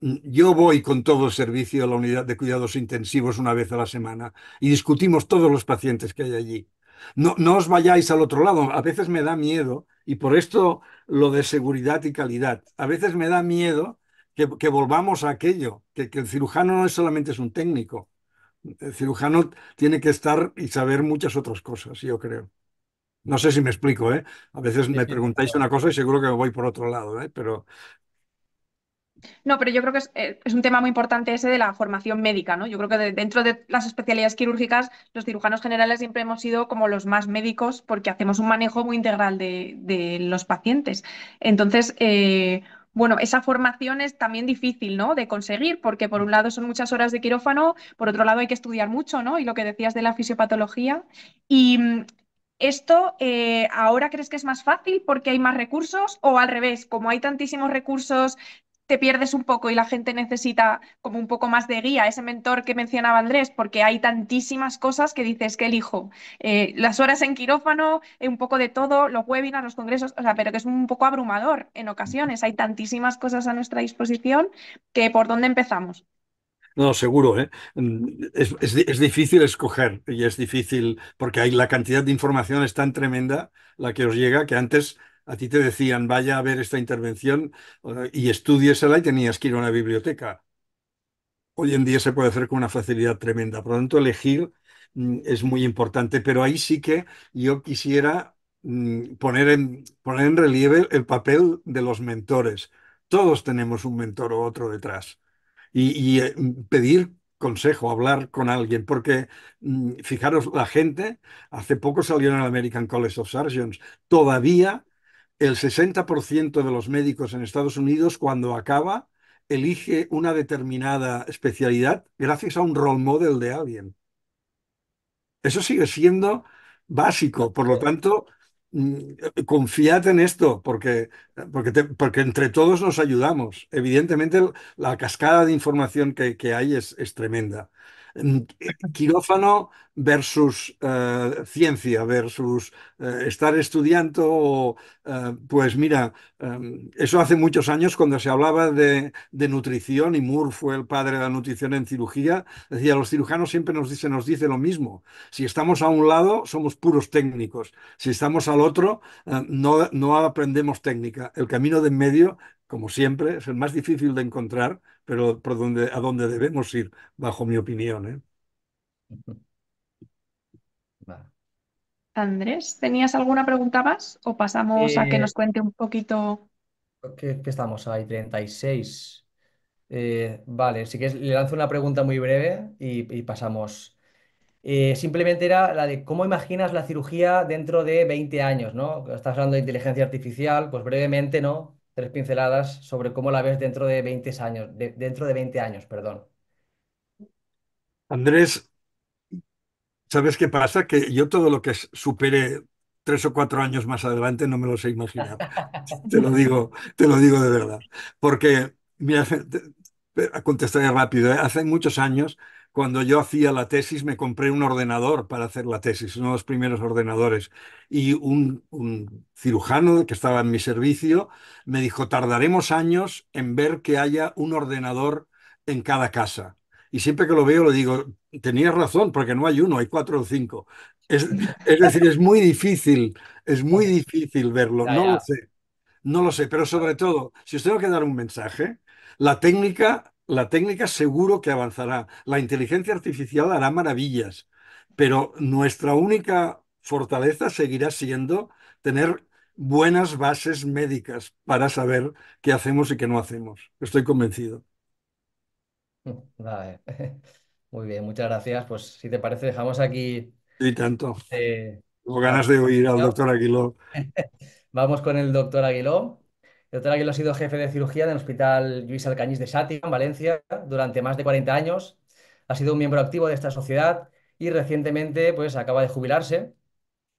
Speaker 4: Yo voy con todo el servicio a la unidad de cuidados intensivos una vez a la semana y discutimos todos los pacientes que hay allí. No, no os vayáis al otro lado. A veces me da miedo, y por esto lo de seguridad y calidad, a veces me da miedo que, volvamos a aquello, que, el cirujano no es solamente es un técnico. El cirujano tiene que estar y saber muchas otras cosas, yo creo. No sé si me explico, ¿eh? A veces me preguntáis una cosa y seguro que voy por otro lado, ¿eh? Pero,
Speaker 1: no, pero yo creo que eh, es, un tema muy importante ese de la formación médica, ¿no? Yo creo que dentro de las especialidades quirúrgicas, los cirujanos generales siempre hemos sido como los más médicos porque hacemos un manejo muy integral de, los pacientes. Entonces, eh, bueno, esa formación es también difícil, ¿no? De conseguir, porque por un lado son muchas horas de quirófano, por otro lado hay que estudiar mucho, ¿no? Y lo que decías de la fisiopatología. Y mm, ¿Esto eh, ahora crees que es más fácil porque hay más recursos o al revés, como hay tantísimos recursos te pierdes un poco y la gente necesita como un poco más de guía, ese mentor que mencionaba Andrés, porque hay tantísimas cosas que dices que elijo. Eh, las horas en quirófano, eh, un poco de todo, los webinars, los congresos, o sea, pero que es un poco abrumador en ocasiones. Hay tantísimas cosas a nuestra disposición que por dónde empezamos.
Speaker 4: No, seguro, ¿eh? mm, es, es, difícil escoger y es difícil porque hay, la cantidad de información es tan tremenda la que os llega que antes a ti te decían, vaya a ver esta intervención y estudiesela y tenías que ir a una biblioteca. Hoy en día se puede hacer con una facilidad tremenda. Por lo tanto, elegir mm, es muy importante, pero ahí sí que yo quisiera mm, poner en, poner en relieve el papel de los mentores. Todos tenemos un mentor o otro detrás. Y, y eh, pedir consejo, hablar con alguien, porque mm, fijaros, la gente, hace poco salió en el American College of Surgeons, todavía el 60% de los médicos en Estados Unidos cuando acaba elige una determinada especialidad gracias a un role model de alguien. Eso sigue siendo básico, por lo tanto, mm, confiad en esto, porque, porque, porque entre todos nos ayudamos. Evidentemente, la cascada de información que, hay es, es tremenda. Mm, quirófano versus eh, ciencia, versus eh, estar estudiando, eh, pues mira, eso hace muchos años cuando se hablaba de, nutrición y Moore fue el padre de la nutrición en cirugía, decía, los cirujanos siempre nos dicen, nos dice lo mismo. Si estamos a un lado, somos puros técnicos. Si estamos al otro, no, aprendemos técnica. El camino de en medio como siempre, es el más difícil de encontrar, pero por donde, a donde debemos ir, bajo mi opinión.
Speaker 1: Andrés, ¿tenías alguna pregunta más o pasamos a que eh, nos cuente un poquito?
Speaker 2: ¿qué, estamos? ahí, 36. Eh, vale, sí que le lanzo una pregunta muy breve y, pasamos. Eh, simplemente era la de cómo imaginas la cirugía dentro de 20 años, ¿no? Estás hablando de inteligencia artificial, pues brevemente, ¿no? Tres pinceladas sobre cómo la ves dentro de 20 años, dentro de 20 años, perdón.
Speaker 4: Andrés, ¿Sabes qué pasa? Que yo todo lo que supere tres o cuatro años más adelante no me lo sé imaginar.
Speaker 3: te lo
Speaker 4: digo, te lo digo de verdad. Porque, mira, contestaré rápido. ¿eh? Hace muchos años, cuando yo hacía la tesis, me compré un ordenador para hacer la tesis, uno de los primeros ordenadores. Y un cirujano que estaba en mi servicio me dijo, tardaremos años en ver que haya un ordenador en cada casa y siempre que lo veo lo digo, tenías razón, porque no hay uno, hay cuatro o cinco. Es, decir, es muy difícil, es muy difícil verlo, no lo sé, no lo sé, pero sobre todo, si os tengo que dar un mensaje, la técnica, la técnica seguro que avanzará, la inteligencia artificial hará maravillas, pero nuestra única fortaleza seguirá siendo tener buenas bases médicas para saber qué hacemos y qué no hacemos. Estoy convencido.
Speaker 2: Vale. Muy bien, muchas gracias. Pues si te parece, dejamos aquí. Y tanto. Este Tengo ganas de oír al doctor
Speaker 4: Aguiló.
Speaker 2: Vamos con el doctor Aguiló. El doctor Aguiló ha sido jefe de cirugía del Hospital Luis Alcañiz de Sátiva, en Valencia, durante más de 40 años. Ha sido un miembro activo de esta sociedad y recientemente pues, acaba de jubilarse.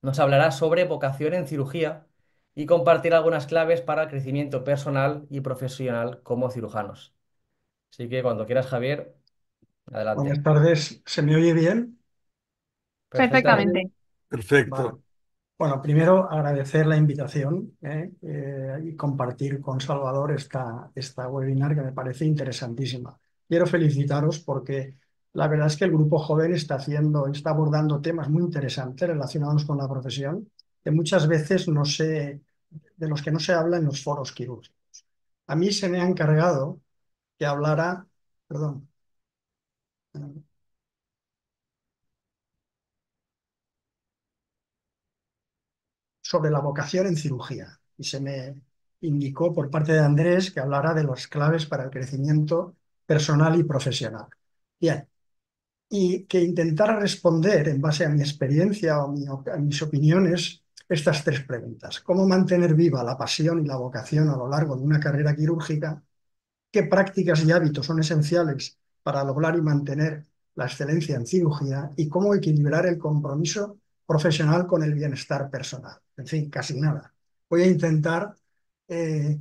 Speaker 2: Nos hablará sobre vocación en cirugía y compartir algunas claves para el crecimiento personal y profesional como cirujanos. Así que cuando quieras, Javier,
Speaker 3: adelante. Buenas tardes, ¿se me oye bien? Perfectamente.
Speaker 4: Perfecto.
Speaker 3: Bueno, primero agradecer la invitación ¿eh? Eh, y compartir con Salvador esta, esta webinar que me parece interesantísima. Quiero felicitaros porque la verdad es que el grupo joven está haciendo, está abordando temas muy interesantes relacionados con la profesión que muchas veces no se, de los que no se habla en los foros quirúrgicos. A mí se me ha encargado que hablará, perdón. sobre la vocación en cirugía. Y se me indicó por parte de Andrés que hablará de las claves para el crecimiento personal y profesional. Bien, y que intentara responder en base a mi experiencia o a mis opiniones estas tres preguntas. ¿Cómo mantener viva la pasión y la vocación a lo largo de una carrera quirúrgica? qué prácticas y hábitos son esenciales para lograr y mantener la excelencia en cirugía y cómo equilibrar el compromiso profesional con el bienestar personal. En fin, casi nada. Voy a intentar eh,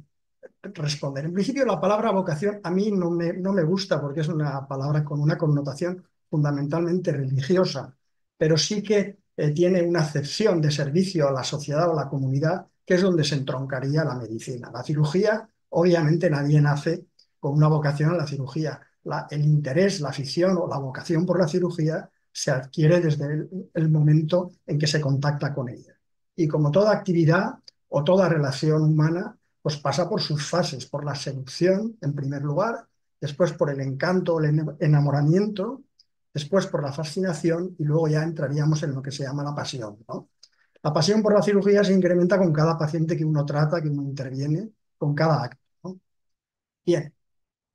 Speaker 3: responder. En principio, la palabra vocación a mí no me, no me gusta porque es una palabra con una connotación fundamentalmente religiosa, pero sí que eh, tiene una acepción de servicio a la sociedad o a la comunidad, que es donde se entroncaría la medicina. La cirugía, obviamente, nadie nace con una vocación a la cirugía. el interés, la afición o la vocación por la cirugía se adquiere desde el, momento en que se contacta con ella. Y como toda actividad o toda relación humana, pues pasa por sus fases, por la seducción en primer lugar, después por el encanto o el enamoramiento, después por la fascinación y luego ya entraríamos en lo que se llama la pasión. La pasión por la cirugía se incrementa con cada paciente que uno trata, que uno interviene, con cada acto. Bien,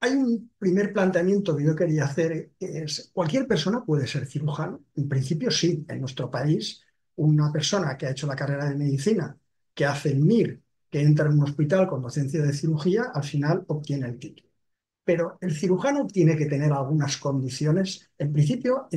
Speaker 3: hay un primer planteamiento que yo quería hacer, es, ¿cualquier persona puede ser cirujano? En principio sí, en nuestro país, una persona que ha hecho la carrera de medicina, que hace el MIR, que entra en un hospital con docencia de cirugía, al final obtiene el título. Pero el cirujano tiene que tener algunas condiciones, en principio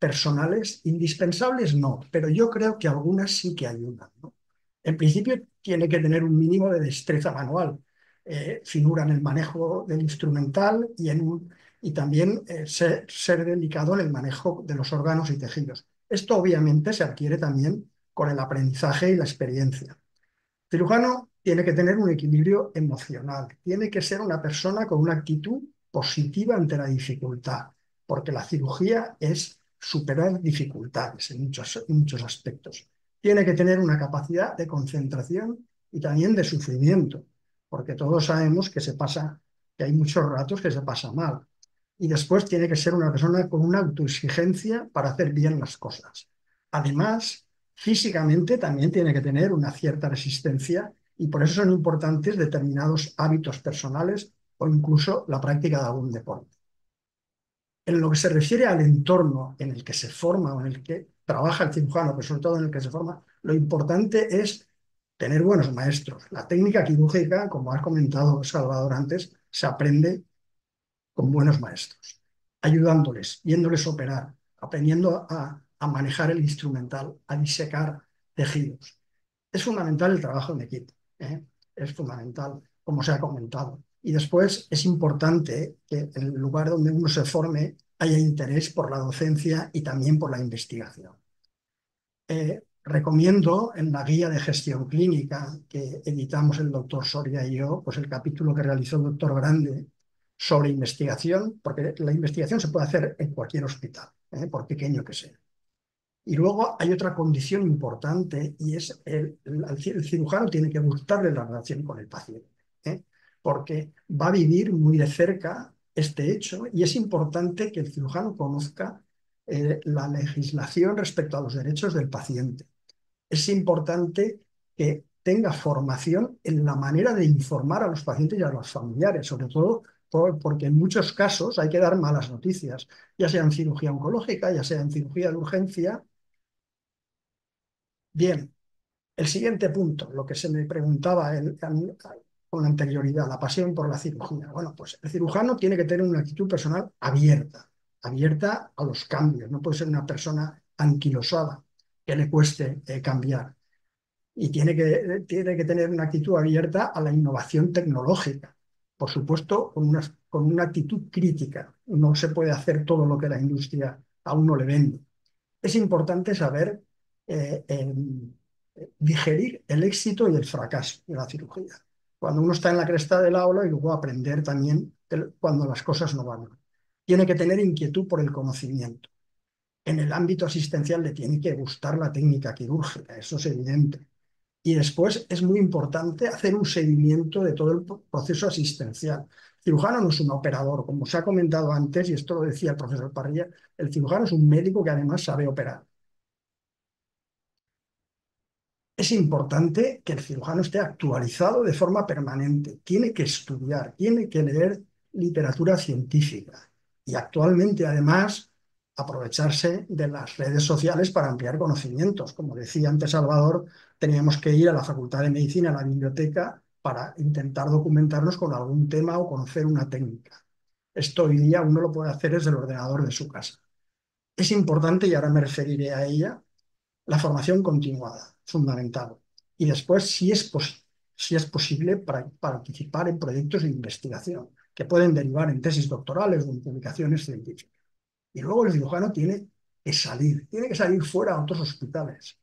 Speaker 3: personales, indispensables no, pero yo creo que algunas sí que ayudan. ¿no? En principio tiene que tener un mínimo de destreza manual, eh, finura en el manejo del instrumental y, en y también eh, ser, delicado en el manejo de los órganos y tejidos. Esto obviamente se adquiere también con el aprendizaje y la experiencia. El cirujano tiene que tener un equilibrio emocional, tiene que ser una persona con una actitud positiva ante la dificultad, porque la cirugía es superar dificultades en muchos aspectos. Tiene que tener una capacidad de concentración y también de sufrimiento, porque todos sabemos que se pasa, que hay muchos ratos que se pasa mal. Y después tiene que ser una persona con una autoexigencia para hacer bien las cosas. Además, físicamente también tiene que tener una cierta resistencia y por eso son importantes determinados hábitos personales o incluso la práctica de algún deporte. En lo que se refiere al entorno en el que se forma o en el que trabaja el cirujano, pero sobre todo en el que se forma, lo importante es tener buenos maestros. La técnica quirúrgica, como has comentado Salvador antes, se aprende con buenos maestros, ayudándoles, viéndoles operar, aprendiendo a, manejar el instrumental, a disecar tejidos. Es fundamental el trabajo en equipo, ¿eh? es fundamental, como se ha comentado. Y después es importante que en el lugar donde uno se forme haya interés por la docencia y también por la investigación. Eh, recomiendo en la guía de gestión clínica que editamos el doctor Soria y yo, pues el capítulo que realizó el doctor Grande sobre investigación, porque la investigación se puede hacer en cualquier hospital, ¿eh? por pequeño que sea. Y luego hay otra condición importante y es el, el cirujano tiene que gustarle la relación con el paciente, ¿eh? porque va a vivir muy de cerca este hecho y es importante que el cirujano conozca eh, la legislación respecto a los derechos del paciente es importante que tenga formación en la manera de informar a los pacientes y a los familiares, sobre todo porque en muchos casos hay que dar malas noticias, ya sea en cirugía oncológica, ya sea en cirugía de urgencia. Bien, el siguiente punto, lo que se me preguntaba con anterioridad, la pasión por la cirugía. Bueno, pues el cirujano tiene que tener una actitud personal abierta, abierta a los cambios, no puede ser una persona anquilosada le cueste eh, cambiar. Y tiene que, tiene que tener una actitud abierta a la innovación tecnológica, por supuesto, con una, actitud crítica. No se puede hacer todo lo que la industria a uno le vende. Es importante saber eh, em, digerir el éxito y el fracaso de la cirugía. Cuando uno está en la cresta del aula y luego aprender también cuando las cosas no van. Tiene que tener inquietud por el conocimiento en el ámbito asistencial le tiene que gustar la técnica quirúrgica, eso es evidente. Y después es muy importante hacer un seguimiento de todo el proceso asistencial. El cirujano no es un operador, como se ha comentado antes, y esto lo decía el profesor Parrilla, el cirujano es un médico que además sabe operar. Es importante que el cirujano esté actualizado de forma permanente, tiene que estudiar, tiene que leer literatura científica. Y actualmente, además, aprovecharse de las redes sociales para ampliar conocimientos. Como decía antes Salvador, teníamos que ir a la Facultad de Medicina, a la biblioteca, para intentar documentarnos con algún tema o conocer una técnica. Esto hoy día uno lo puede hacer desde el ordenador de su casa. Es importante, y ahora me referiré a ella, la formación continuada, fundamental. Y después, si es, si es posible, para participar en proyectos de investigación que pueden derivar en tesis doctorales o en publicaciones científicas. Y luego el cirujano tiene que salir, tiene que salir fuera a otros hospitales,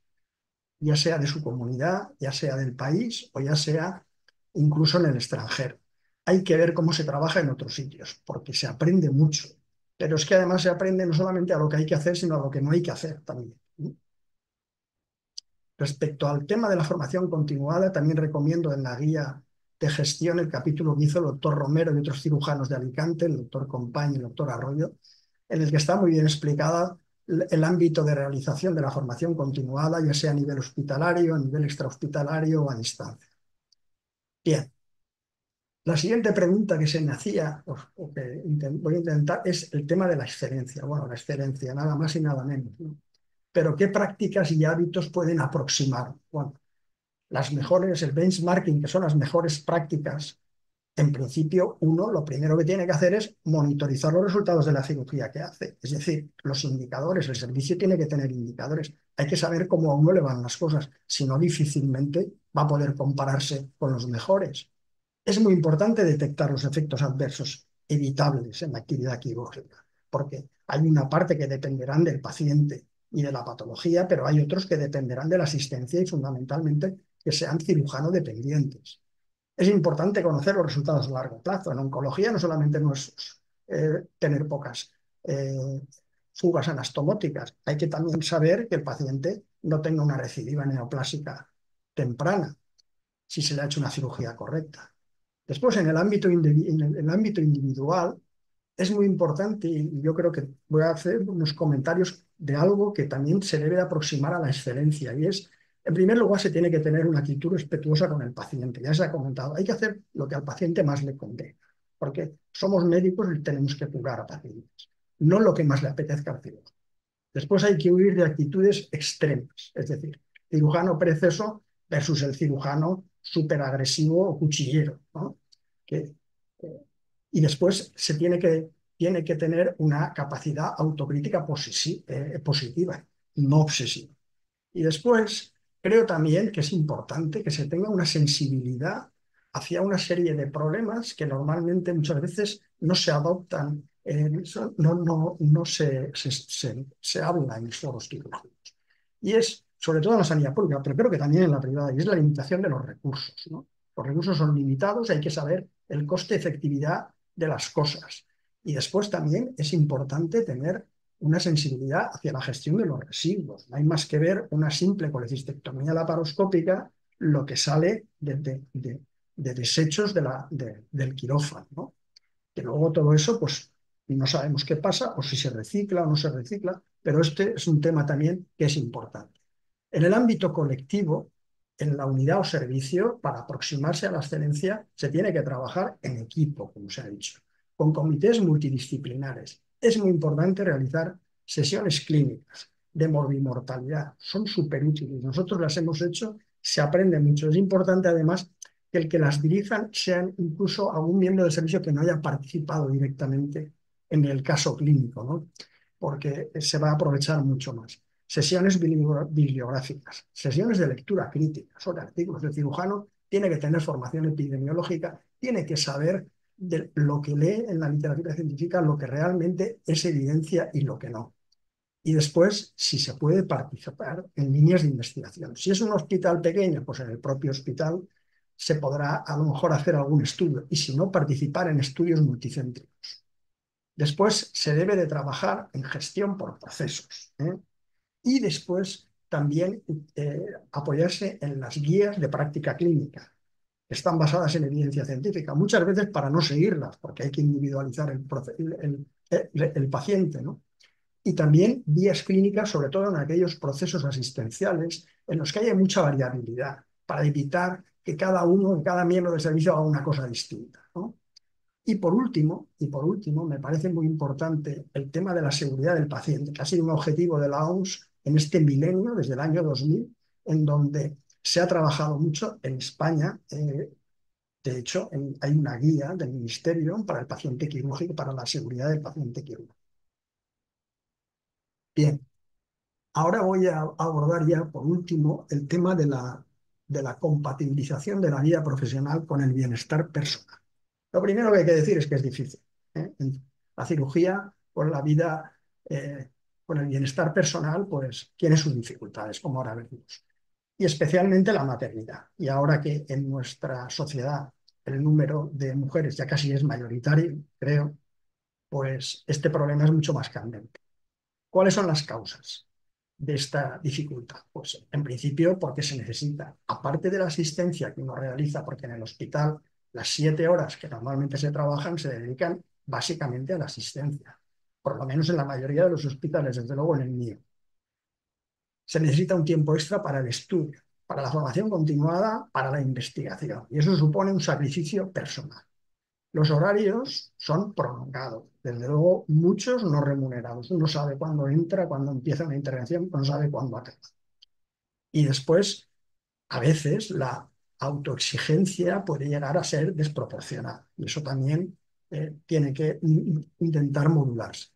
Speaker 3: ya sea de su comunidad, ya sea del país o ya sea incluso en el extranjero. Hay que ver cómo se trabaja en otros sitios, porque se aprende mucho. Pero es que además se aprende no solamente a lo que hay que hacer, sino a lo que no hay que hacer también. Respecto al tema de la formación continuada, también recomiendo en la guía de gestión el capítulo que hizo el doctor Romero y otros cirujanos de Alicante, el doctor Compañ y el doctor Arroyo, en el que está muy bien explicada el ámbito de realización de la formación continuada, ya sea a nivel hospitalario, a nivel extrahospitalario o a distancia. Bien. La siguiente pregunta que se me hacía, o, que voy a intentar, es el tema de la excelencia. Bueno, la excelencia, nada más y nada menos. Pero ¿qué prácticas y hábitos pueden aproximar? Bueno, las mejores, el benchmarking, que son las mejores prácticas en principio, uno lo primero que tiene que hacer es monitorizar los resultados de la cirugía que hace. Es decir, los indicadores, el servicio tiene que tener indicadores. Hay que saber cómo a uno le van las cosas, si no difícilmente va a poder compararse con los mejores. Es muy importante detectar los efectos adversos evitables en la actividad quirúrgica, porque hay una parte que dependerán del paciente y de la patología, pero hay otros que dependerán de la asistencia y fundamentalmente que sean cirujano dependientes es importante conocer los resultados a largo plazo. En oncología no solamente no es eh, tener pocas eh, fugas anastomóticas, hay que también saber que el paciente no tenga una recidiva neoplásica temprana, si se le ha hecho una cirugía correcta. Después, en el ámbito, en el ámbito individual, es muy importante y yo creo que voy a hacer unos comentarios de algo que también se debe aproximar a la excelencia y es en primer lugar, se tiene que tener una actitud respetuosa con el paciente, ya se ha comentado, hay que hacer lo que al paciente más le convenga. porque somos médicos y tenemos que curar a pacientes, no lo que más le apetezca al cirujano. Después hay que huir de actitudes extremas, es decir, cirujano preceso versus el cirujano agresivo o cuchillero. ¿no? Que, y después se tiene que, tiene que tener una capacidad autocrítica eh, positiva, no obsesiva. Y después Creo también que es importante que se tenga una sensibilidad hacia una serie de problemas que normalmente muchas veces no se adoptan, eh, no, no, no se, se, se, habla en los foros Y es, sobre todo en la sanidad pública, pero creo que también en la privada, y es la limitación de los recursos. Los recursos son limitados, hay que saber el coste-efectividad de las cosas. Y después también es importante tener una sensibilidad hacia la gestión de los residuos. No hay más que ver una simple colecistectomía laparoscópica, lo que sale de, desechos del quirófano. Que luego todo eso, pues no sabemos qué pasa, o si se recicla o no se recicla, pero este es un tema también que es importante. En el ámbito colectivo, en la unidad o servicio, para aproximarse a la excelencia, se tiene que trabajar en equipo, como se ha dicho, con comités multidisciplinares es muy importante realizar sesiones clínicas de morbimortalidad. Son súper útiles. Nosotros las hemos hecho, se aprende mucho. Es importante además que el que las dirija sean incluso algún miembro del servicio que no haya participado directamente en el caso clínico, ¿no? porque se va a aprovechar mucho más. Sesiones bibliográficas, sesiones de lectura crítica sobre artículos. de cirujano tiene que tener formación epidemiológica, tiene que saber de lo que lee en la literatura científica, lo que realmente es evidencia y lo que no. Y después, si se puede participar en líneas de investigación. Si es un hospital pequeño, pues en el propio hospital se podrá a lo mejor hacer algún estudio y si no, participar en estudios multicéntricos. Después se debe de trabajar en gestión por procesos. ¿eh? Y después también eh, apoyarse en las guías de práctica clínica, están basadas en evidencia científica, muchas veces para no seguirlas, porque hay que individualizar el, paciente, ¿no? Y también vías clínicas, sobre todo en aquellos procesos asistenciales en los que hay mucha variabilidad, para evitar que cada uno, cada miembro del servicio haga una cosa distinta, ¿no? Y por último, y por último, me parece muy importante el tema de la seguridad del paciente, que ha sido un objetivo de la OMS en este milenio, desde el año 2000, en donde se ha trabajado mucho en España. Eh, de hecho, hay una guía del Ministerio para el paciente quirúrgico, para la seguridad del paciente quirúrgico. Bien, ahora voy a abordar ya, por último, el tema de la, de la compatibilización de la vida profesional con el bienestar personal. Lo primero que hay que decir es que es difícil. ¿eh? La cirugía con la vida, eh, con el bienestar personal, pues tiene sus dificultades, como ahora veremos y especialmente la maternidad. Y ahora que en nuestra sociedad el número de mujeres ya casi es mayoritario, creo, pues este problema es mucho más candente. ¿Cuáles son las causas de esta dificultad? Pues en principio porque se necesita, aparte de la asistencia que uno realiza, porque en el hospital las siete horas que normalmente se trabajan se dedican básicamente a la asistencia, por lo menos en la mayoría de los hospitales, desde luego en el mío se necesita un tiempo extra para el estudio, para la formación continuada, para la investigación. Y eso supone un sacrificio personal. Los horarios son prolongados. Desde luego, muchos no remunerados. Uno sabe cuándo entra, cuándo empieza una intervención, no sabe cuándo acaba. Y después, a veces, la autoexigencia puede llegar a ser desproporcionada. Y eso también eh, tiene que intentar modularse.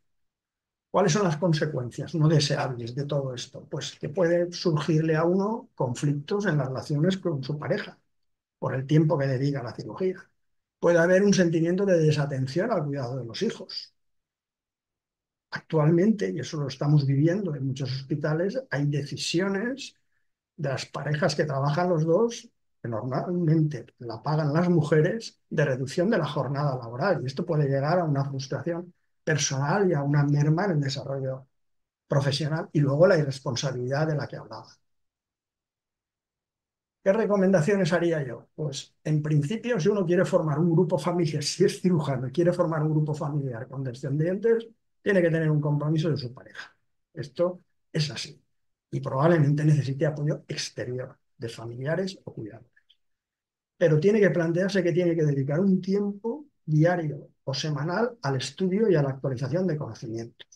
Speaker 3: ¿Cuáles son las consecuencias no deseables de todo esto? Pues que puede surgirle a uno conflictos en las relaciones con su pareja por el tiempo que dedica a la cirugía. Puede haber un sentimiento de desatención al cuidado de los hijos. Actualmente, y eso lo estamos viviendo en muchos hospitales, hay decisiones de las parejas que trabajan los dos, que normalmente la pagan las mujeres, de reducción de la jornada laboral. Y esto puede llegar a una frustración personal y a una merma en el desarrollo profesional y luego la irresponsabilidad de la que hablaba. ¿Qué recomendaciones haría yo? Pues en principio, si uno quiere formar un grupo familiar, si es cirujano y quiere formar un grupo familiar con descendientes, tiene que tener un compromiso de su pareja. Esto es así. Y probablemente necesite apoyo exterior de familiares o cuidadores. Pero tiene que plantearse que tiene que dedicar un tiempo diario o semanal al estudio y a la actualización de conocimientos.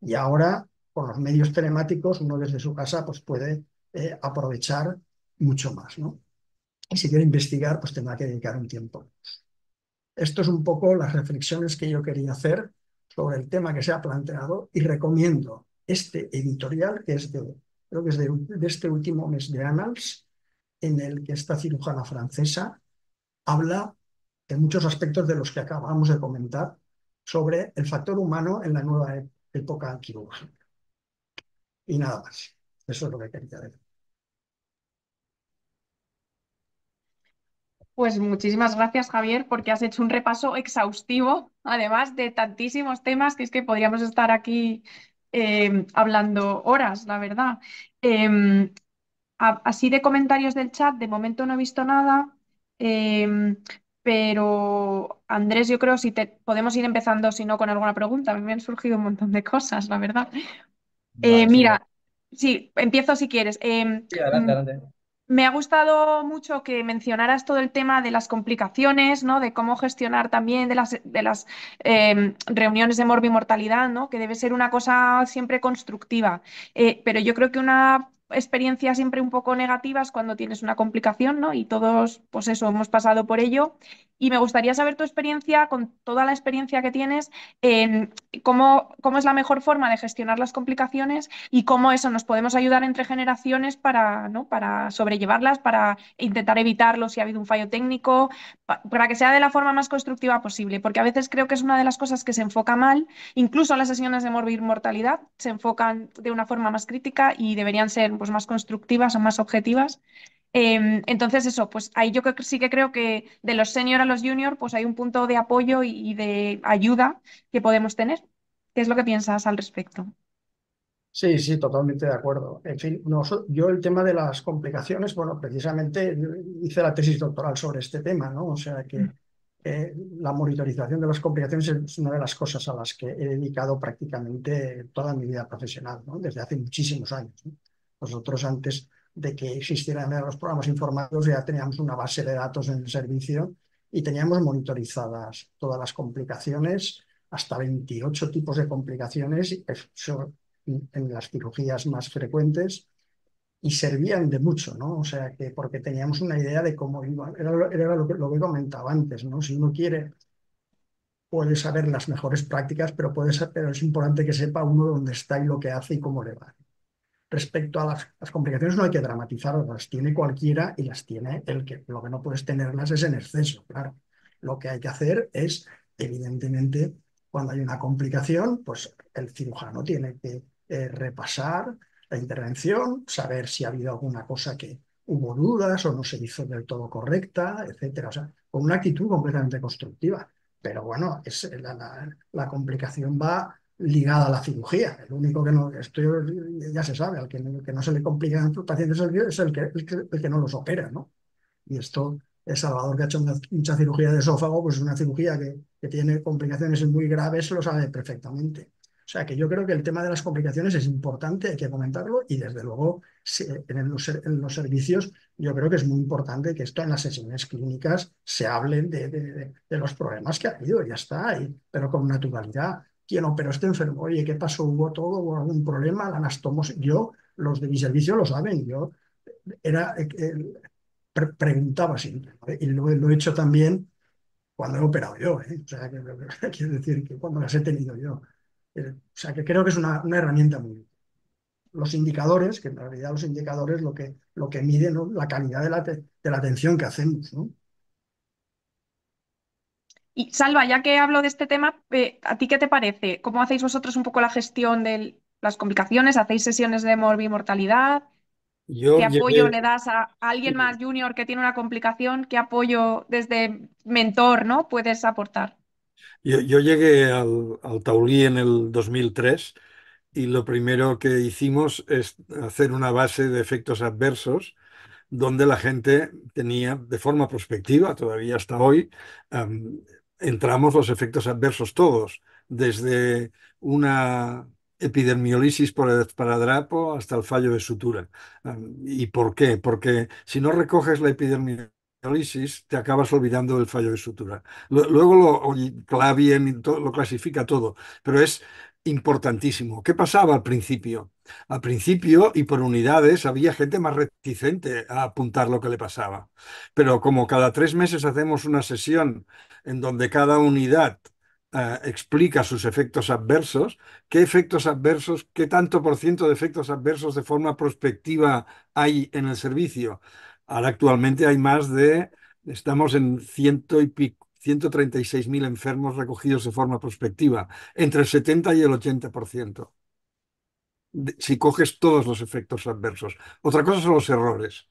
Speaker 3: Y ahora, con los medios telemáticos, uno desde su casa pues, puede eh, aprovechar mucho más. ¿no? Y si quiere investigar, pues tendrá que dedicar un tiempo. Esto es un poco las reflexiones que yo quería hacer sobre el tema que se ha planteado y recomiendo este editorial que es de, creo que es de, de este último mes de Annals, en el que esta cirujana francesa habla en muchos aspectos de los que acabamos de comentar sobre el factor humano en la nueva e-, época quirúrgica. Y nada más. Eso es lo que quería decir.
Speaker 1: Pues muchísimas gracias, Javier, porque has hecho un repaso exhaustivo, además de tantísimos temas que es que podríamos estar aquí em, hablando horas, la verdad. Em, así de comentarios del chat, de momento no he visto nada. Em, pero Andrés, yo creo si podemos ir empezando, si no, con alguna pregunta. A mí me han surgido un montón de cosas, la verdad. Eh, mira, sí, empiezo si quieres. Eh, sí,
Speaker 2: adelante, mm, adelante.
Speaker 1: Me ha gustado mucho que mencionaras todo el tema de las complicaciones, ¿no? De cómo gestionar también de las, em, reuniones de morbimortalidad, ¿no? Que debe ser una cosa siempre constructiva. Eh, pero yo creo que una experiencias siempre un poco negativas cuando tienes una complicación, ¿no? Y todos, pues eso, hemos pasado por ello y me gustaría saber tu experiencia, con toda la experiencia que tienes, en cómo, cómo es la mejor forma de gestionar las complicaciones y cómo eso nos podemos ayudar entre generaciones para, ¿no? para sobrellevarlas, para intentar evitarlo si ha habido un fallo técnico, para que sea de la forma más constructiva posible. Porque a veces creo que es una de las cosas que se enfoca mal, incluso las sesiones de morbid mortalidad se enfocan de una forma más crítica y deberían ser pues, más constructivas o más objetivas. Em, entonces, eso, pues ahí yo sí que creo que de los senior a los junior, pues hay un punto de apoyo y, de ayuda que podemos tener. ¿Qué es lo que piensas al respecto?
Speaker 3: Sí, sí, totalmente de acuerdo. En fin, yo el tema de las complicaciones, bueno, precisamente hice la tesis doctoral sobre este tema, ¿no? O sea mm. que la monitorización de las complicaciones es una de las cosas a las que he dedicado prácticamente toda mi vida profesional, ¿no? Desde hace muchísimos años. Nosotros antes de que existieran los programas informáticos, ya teníamos una base de datos en el servicio y teníamos monitorizadas todas las complicaciones, hasta 28 tipos de complicaciones en las cirugías más frecuentes y servían de mucho, ¿no? O sea, que porque teníamos una idea de cómo era, era lo, que, lo que comentaba antes, ¿no? Si uno quiere, puede saber las mejores prácticas, pero, puede ser, pero es importante que sepa uno dónde está y lo que hace y cómo le va. Respecto a las, complicaciones no hay que dramatizarlas, las tiene cualquiera y las tiene el que lo que no puedes tenerlas es en exceso, claro. Lo que hay que hacer es, evidentemente, cuando hay una complicación, pues el cirujano tiene que eh, repasar la intervención, saber si ha habido alguna cosa que hubo dudas o no se hizo del todo correcta, etcétera. O sea, con una actitud completamente constructiva. Pero bueno, es, la complicación va ligada a la cirugía. El único que no, esto ya se sabe, al que, no se le complican los pacientes es, el que, el, no los opera, ¿no? Y esto, el Salvador que ha hecho mucha cirugía de esófago, pues es una cirugía que, tiene complicaciones muy graves, se lo sabe perfectamente. O sea que yo creo que el tema de las complicaciones es importante, hay que comentarlo y desde luego en los, servicios yo creo que es muy importante que esto en las sesiones clínicas se hablen de, los problemas que ha habido, ya está, ahí pero con naturalidad quien pero este enfermo. Oye, ¿qué pasó? ¿Hubo todo? ¿Hubo algún problema? ¿La anastomosis? Yo, los de mi servicio lo saben, yo era, eh, eh, preguntaba siempre. Y lo, he hecho también cuando he operado yo. ¿eh? O sea, quiero decir que cuando las he tenido yo. o sea, que creo que es una, herramienta muy útil. Los indicadores, que en realidad los indicadores lo que, lo que miden la calidad de la, de la atención que hacemos. ¿no?
Speaker 1: Y Salva, ya que hablo de este tema, eh, ¿a ti qué te parece? ¿Cómo hacéis vosotros un poco la gestión de las complicaciones? ¿Hacéis sesiones de morbimortalidad?
Speaker 3: ¿Qué apoyo le
Speaker 1: das a, alguien más junior que tiene una complicación? ¿Qué apoyo desde mentor no puedes aportar?
Speaker 4: Yo, llegué al, Taulí en el 2003 y lo primero que hicimos es hacer una base de efectos adversos donde la gente tenía de forma prospectiva, todavía hasta hoy, entramos los efectos adversos todos, desde una epidermiolisis por el paradrapo hasta el fallo de sutura. ¿Y por qué? Porque si no recoges la epidermiolisis, te acabas olvidando del fallo de sutura. Luego lo, lo clasifica todo, pero es importantísimo. ¿Qué pasaba al principio? Al principio y por unidades había gente más reticente a apuntar lo que le pasaba. Pero como cada tres meses hacemos una sesión en donde cada unidad eh, explica sus efectos adversos, qué efectos adversos, qué tanto por ciento de efectos adversos de forma prospectiva hay en el servicio. Ahora actualmente hay más de, estamos en ciento y pico 136.000 enfermos recogidos de forma prospectiva, entre el 70 y el 80%, si coges todos los efectos adversos. Otra cosa son los errores.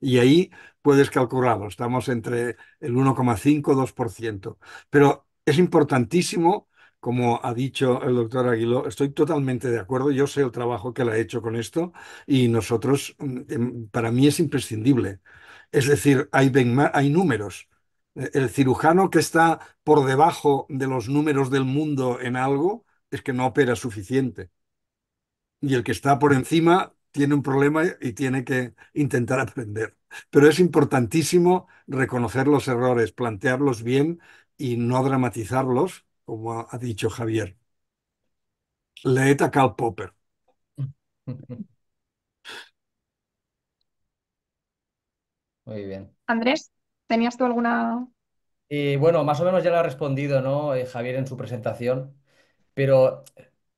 Speaker 4: Y ahí puedes calcularlo, estamos entre el 1,5-2%. Pero es importantísimo, como ha dicho el doctor Aguiló, estoy totalmente de acuerdo, yo sé el trabajo que él ha hecho con esto y nosotros, mm, em, para mí es imprescindible. Es decir, hay números, el cirujano que está por debajo de los números del mundo en algo es que no opera suficiente. Y el que está por encima tiene un problema y tiene que intentar aprender. Pero es importantísimo reconocer los errores, plantearlos bien y no dramatizarlos, como ha dicho Javier. Leeta a Karl Popper.
Speaker 2: Muy bien.
Speaker 1: Andrés. ¿Tenías tú alguna...?
Speaker 2: Eh, bueno, más o menos ya lo ha respondido, ¿no? Eh, Javier en su presentación, pero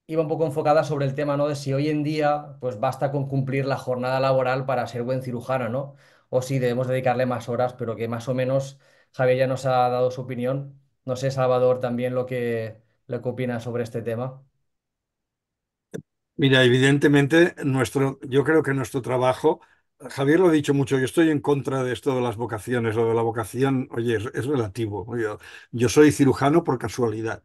Speaker 2: iba un poco enfocada sobre el tema, ¿no? De si hoy en día, pues basta con cumplir la jornada laboral para ser buen cirujano, ¿no? O si debemos dedicarle más horas, pero que más o menos Javier ya nos ha dado su opinión. No sé, Salvador, también lo que, lo opinas sobre este tema.
Speaker 4: Mira, evidentemente, nuestro, yo creo que nuestro trabajo Javier lo ha dicho mucho, yo estoy en contra de esto de las vocaciones, lo de la vocación, oye, es, relativo. Yo, soy cirujano por casualidad,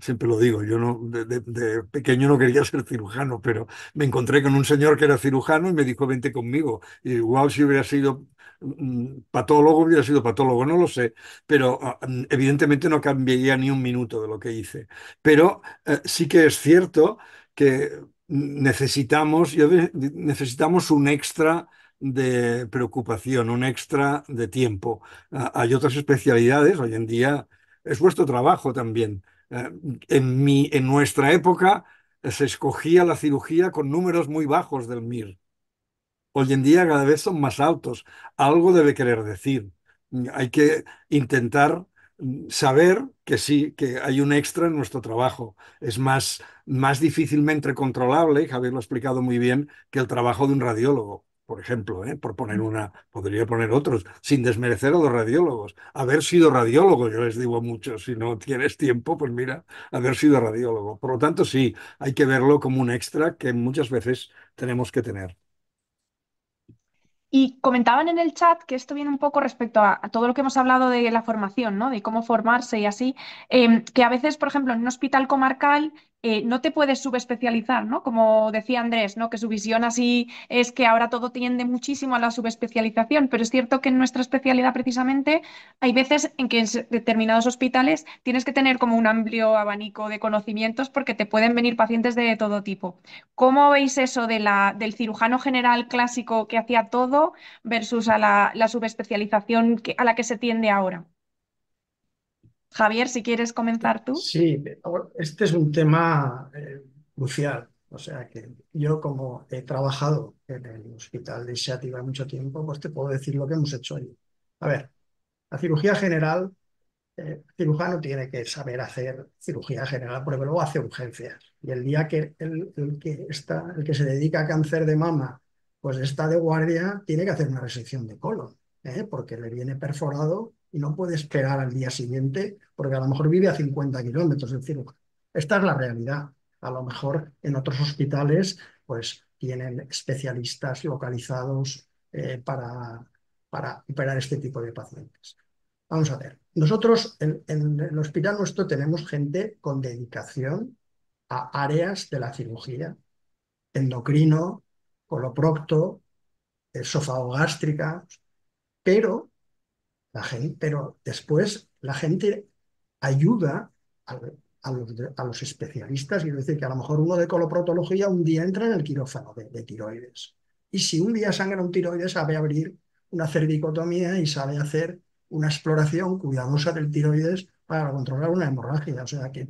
Speaker 4: siempre lo digo, yo no, de, pequeño no quería ser cirujano, pero me encontré con un señor que era cirujano y me dijo, vente conmigo. igual si hubiera sido mm, patólogo, hubiera sido patólogo, no lo sé, pero ah, mm, evidentemente no cambiaría ni un minuto de lo que hice. Pero eh, sí que es cierto que necesitamos, yo necesitamos un extra de preocupación, un extra de tiempo. Ah, hay otras especialidades, hoy en día es vuestro trabajo también. Eh, en, mi, en nuestra época eh, se escogía la cirugía con números muy bajos del MIR. Hoy en día cada vez son más altos. Algo debe querer decir. Mm, hay que intentar mm, saber que sí, que hay un extra en nuestro trabajo. Es más, más difícilmente controlable, Javier lo ha explicado muy bien, que el trabajo de un radiólogo por ejemplo, ¿eh? por poner una, podría poner otros, sin desmerecer a los radiólogos. Haber sido radiólogo, yo les digo mucho si no tienes tiempo, pues mira, haber sido radiólogo. Por lo tanto, sí, hay que verlo como un extra que muchas veces tenemos que tener.
Speaker 1: Y comentaban en el chat que esto viene un poco respecto a, todo lo que hemos hablado de la formación, ¿no? De cómo formarse y así, em, que a veces, por ejemplo, en un hospital comarcal eh, no te puedes subespecializar, ¿no? Como decía Andrés, ¿no? Que su visión así es que ahora todo tiende muchísimo a la subespecialización, pero es cierto que en nuestra especialidad precisamente hay veces en que en determinados hospitales tienes que tener como un amplio abanico de conocimientos porque te pueden venir pacientes de todo tipo. ¿Cómo veis eso del cirujano general clásico que hacía todo versus a la, subespecialización a la que se tiende ahora? Javier, si quieres comenzar tú. Sí,
Speaker 3: este es un tema eh, crucial. O sea que yo como he trabajado en el hospital de Iniciativa mucho tiempo, pues te puedo decir lo que hemos hecho ahí. A ver, la cirugía general, eh, cirujano tiene que saber hacer cirugía general porque luego hace urgencias. Y el día que el, que está, el que se dedica a cáncer de mama, pues está de guardia, tiene que hacer una resección de colon, ¿eh? porque le viene perforado y no puede esperar al día siguiente porque a lo mejor vive a 50 kilómetros. Es cirugía. esta es la realidad. A lo mejor en otros hospitales pues tienen especialistas localizados eh, para, para operar este tipo de pacientes. Vamos a ver, nosotros en, el hospital nuestro tenemos gente con dedicación a áreas de la cirugía, endocrino, coloprocto, gástrica pero gente, pero después la gente ayuda a, los, especialistas, quiero decir que a lo mejor uno de coloprotología un día entra en el quirófano de, de tiroides. Y si un día sangra un tiroides, sabe abrir una cervicotomía y sabe hacer una exploración cuidadosa del tiroides para controlar una hemorragia. O sea que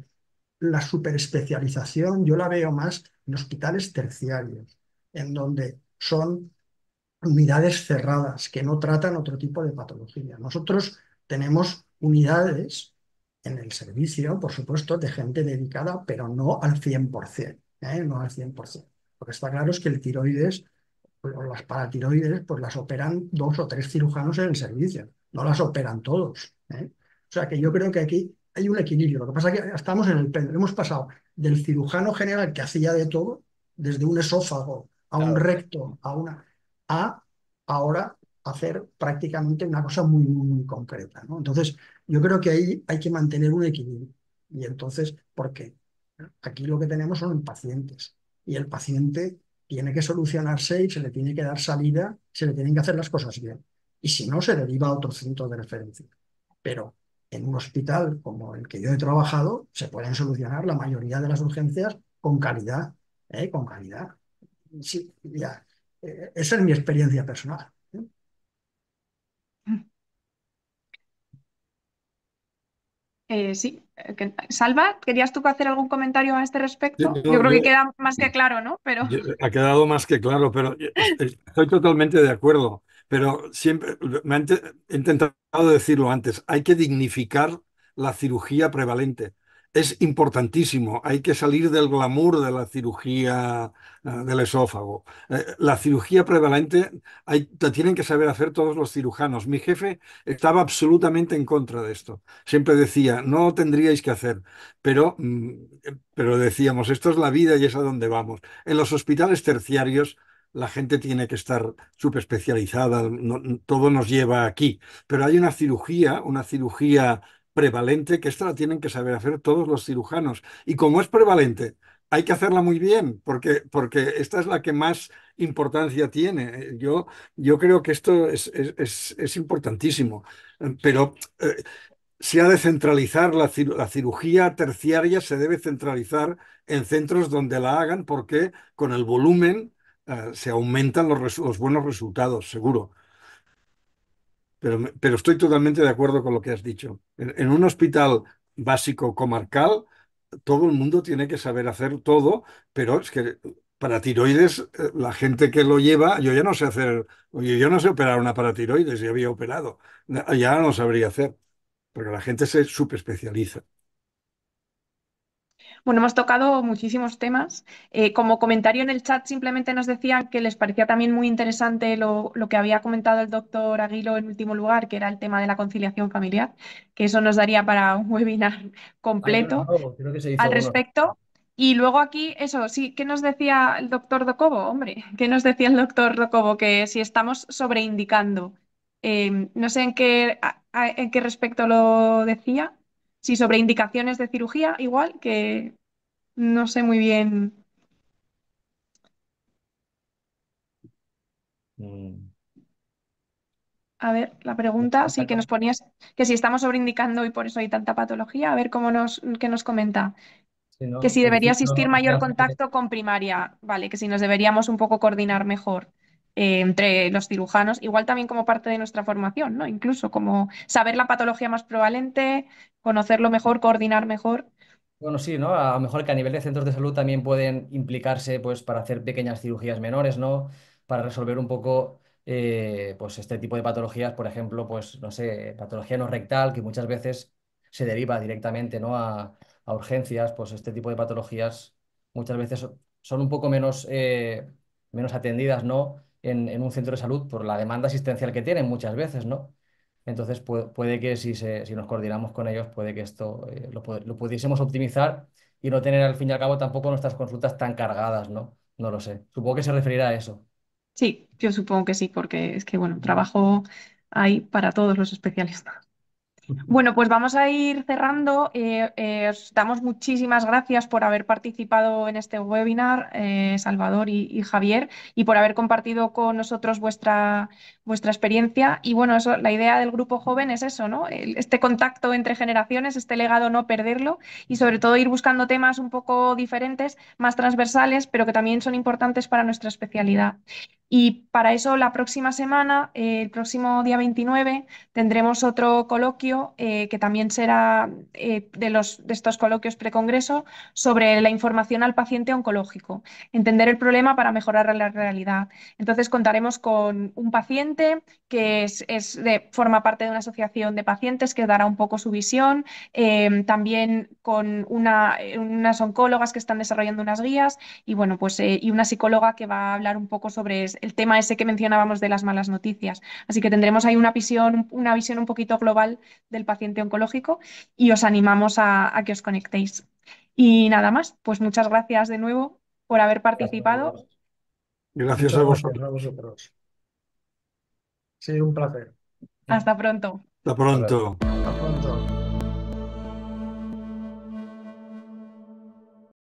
Speaker 3: la superespecialización yo la veo más en hospitales terciarios, en donde son unidades cerradas que no tratan otro tipo de patología. Nosotros tenemos unidades en el servicio, por supuesto, de gente dedicada, pero no al 100%, ¿eh? no al 100%. Lo que está claro es que el tiroides o las paratiroides, pues las operan dos o tres cirujanos en el servicio, no las operan todos. ¿eh? O sea que yo creo que aquí hay un equilibrio. Lo que pasa es que estamos en el hemos pasado del cirujano general que hacía de todo, desde un esófago a un recto, a una a ahora hacer prácticamente una cosa muy, muy, muy concreta. ¿no? Entonces, yo creo que ahí hay que mantener un equilibrio. Y entonces, ¿por qué? Aquí lo que tenemos son pacientes. Y el paciente tiene que solucionarse y se le tiene que dar salida, se le tienen que hacer las cosas bien. Y si no, se deriva a otro centro de referencia. Pero en un hospital como el que yo he trabajado, se pueden solucionar la mayoría de las urgencias con calidad, ¿eh? con calidad. Sí, ya esa es mi experiencia personal. ¿eh? Mm.
Speaker 1: Eh, sí, eh, Salva, ¿querías tú hacer algún comentario a este respecto? Yo, creo que queda más que claro, ¿no? Pero...
Speaker 4: Ha quedado más que claro, pero estoy totalmente de acuerdo. Pero siempre, me he intentado decirlo antes, hay que dignificar la cirugía prevalente es importantísimo. Hay que salir del glamour de la cirugía eh, del esófago. Eh, la cirugía prevalente hay, la tienen que saber hacer todos los cirujanos. Mi jefe estaba absolutamente en contra de esto. Siempre decía, no tendríais que hacer, pero, mm, pero decíamos, esto es la vida y es a donde vamos. En los hospitales terciarios la gente tiene que estar súper especializada, todo nos lleva aquí. Pero hay una cirugía, una cirugía prevalente, que esta la tienen que saber hacer todos los cirujanos. Y como es prevalente, hay que hacerla muy bien, porque, porque esta es la que más importancia tiene. Yo, yo creo que esto es, es, es importantísimo, eh, pero eh, se ha de centralizar la, cirugía terciaria, se debe centralizar en centros donde la hagan, porque con el volumen eh, se aumentan los, los buenos resultados, seguro pero, estoy totalmente de acuerdo con lo que has dicho. En, un hospital básico comarcal, todo el mundo tiene que saber hacer todo, pero es que para tiroides, eh, la gente que lo lleva, yo ya no sé hacer, yo no sé operar una para tiroides, ya había operado, ya no sabría hacer, porque la gente se superespecializa.
Speaker 1: Bueno, hemos tocado muchísimos temas. Eh, como comentario en el chat, simplemente nos decían que les parecía también muy interesante lo, que había comentado el doctor Aguilo en último lugar, que era el tema de la conciliación familiar, que eso nos daría para un webinar completo
Speaker 2: al respecto.
Speaker 1: Y luego aquí, eso, sí, ¿qué nos decía el doctor Docobo? Hombre, ¿qué nos decía el doctor Docobo? Que si estamos sobreindicando. Eh, no sé en qué, en qué respecto lo decía, Sí, sobre indicaciones de cirugía, igual, que no sé muy bien. Mm. A ver, la pregunta, pues sí, que nos ponías, que si estamos sobreindicando y por eso hay tanta patología, a ver cómo nos, qué nos comenta. Que si debería existir mayor contacto con primaria, vale, que si nos deberíamos un poco coordinar mejor. Eh, entre los cirujanos, igual también como parte de nuestra formación, ¿no? Incluso como saber la patología más prevalente, conocerlo mejor, coordinar mejor.
Speaker 2: Bueno, sí, ¿no? A lo mejor que a nivel de centros de salud también pueden implicarse pues, para hacer pequeñas cirugías menores, ¿no? Para resolver un poco eh, pues, este tipo de patologías, por ejemplo, pues, no sé, patología no rectal, que muchas veces se deriva directamente ¿no? a, urgencias, pues este tipo de patologías muchas veces son un poco menos, eh, menos atendidas, ¿no? en, un centro de salud por la demanda asistencial que tienen muchas veces, ¿no? Entonces puede que si, se, si, nos coordinamos con ellos, puede que esto eh, lo, lo, pudiésemos optimizar y no tener al fin y al cabo tampoco nuestras consultas tan cargadas, ¿no? No lo sé. Supongo que se referirá a eso.
Speaker 1: Sí, yo supongo que sí, porque es que, bueno, trabajo hay para todos los especialistas. Bueno, pues vamos a ir cerrando. Eh, eh, os damos muchísimas gracias por haber participado en este webinar, eh, Salvador y, y, Javier, y por haber compartido con nosotros vuestra, vuestra experiencia. Y bueno, eso, la idea del grupo joven es eso, ¿no? Este contacto entre generaciones, este legado no perderlo y sobre todo ir buscando temas un poco diferentes, más transversales, pero que también son importantes para nuestra especialidad. Y para eso la próxima semana, eh, el próximo día 29, tendremos otro coloquio eh, que también será eh, de, los, de estos coloquios precongreso sobre la información al paciente oncológico, entender el problema para mejorar la realidad. Entonces contaremos con un paciente que forma parte de una asociación de pacientes que dará un poco su visión, em, también con unas oncólogas que están desarrollando unas guías y bueno, pues eh, y una psicóloga que va a hablar un poco sobre el tema ese que mencionábamos de las malas noticias. Así que tendremos ahí una visión, una visión un poquito global del paciente oncológico y os animamos a, que os conectéis. Y nada más, pues muchas gracias de nuevo por haber participado.
Speaker 3: Gracias a vosotros. Sí, un placer.
Speaker 1: Hasta pronto.
Speaker 3: Hasta pronto. Hasta pronto.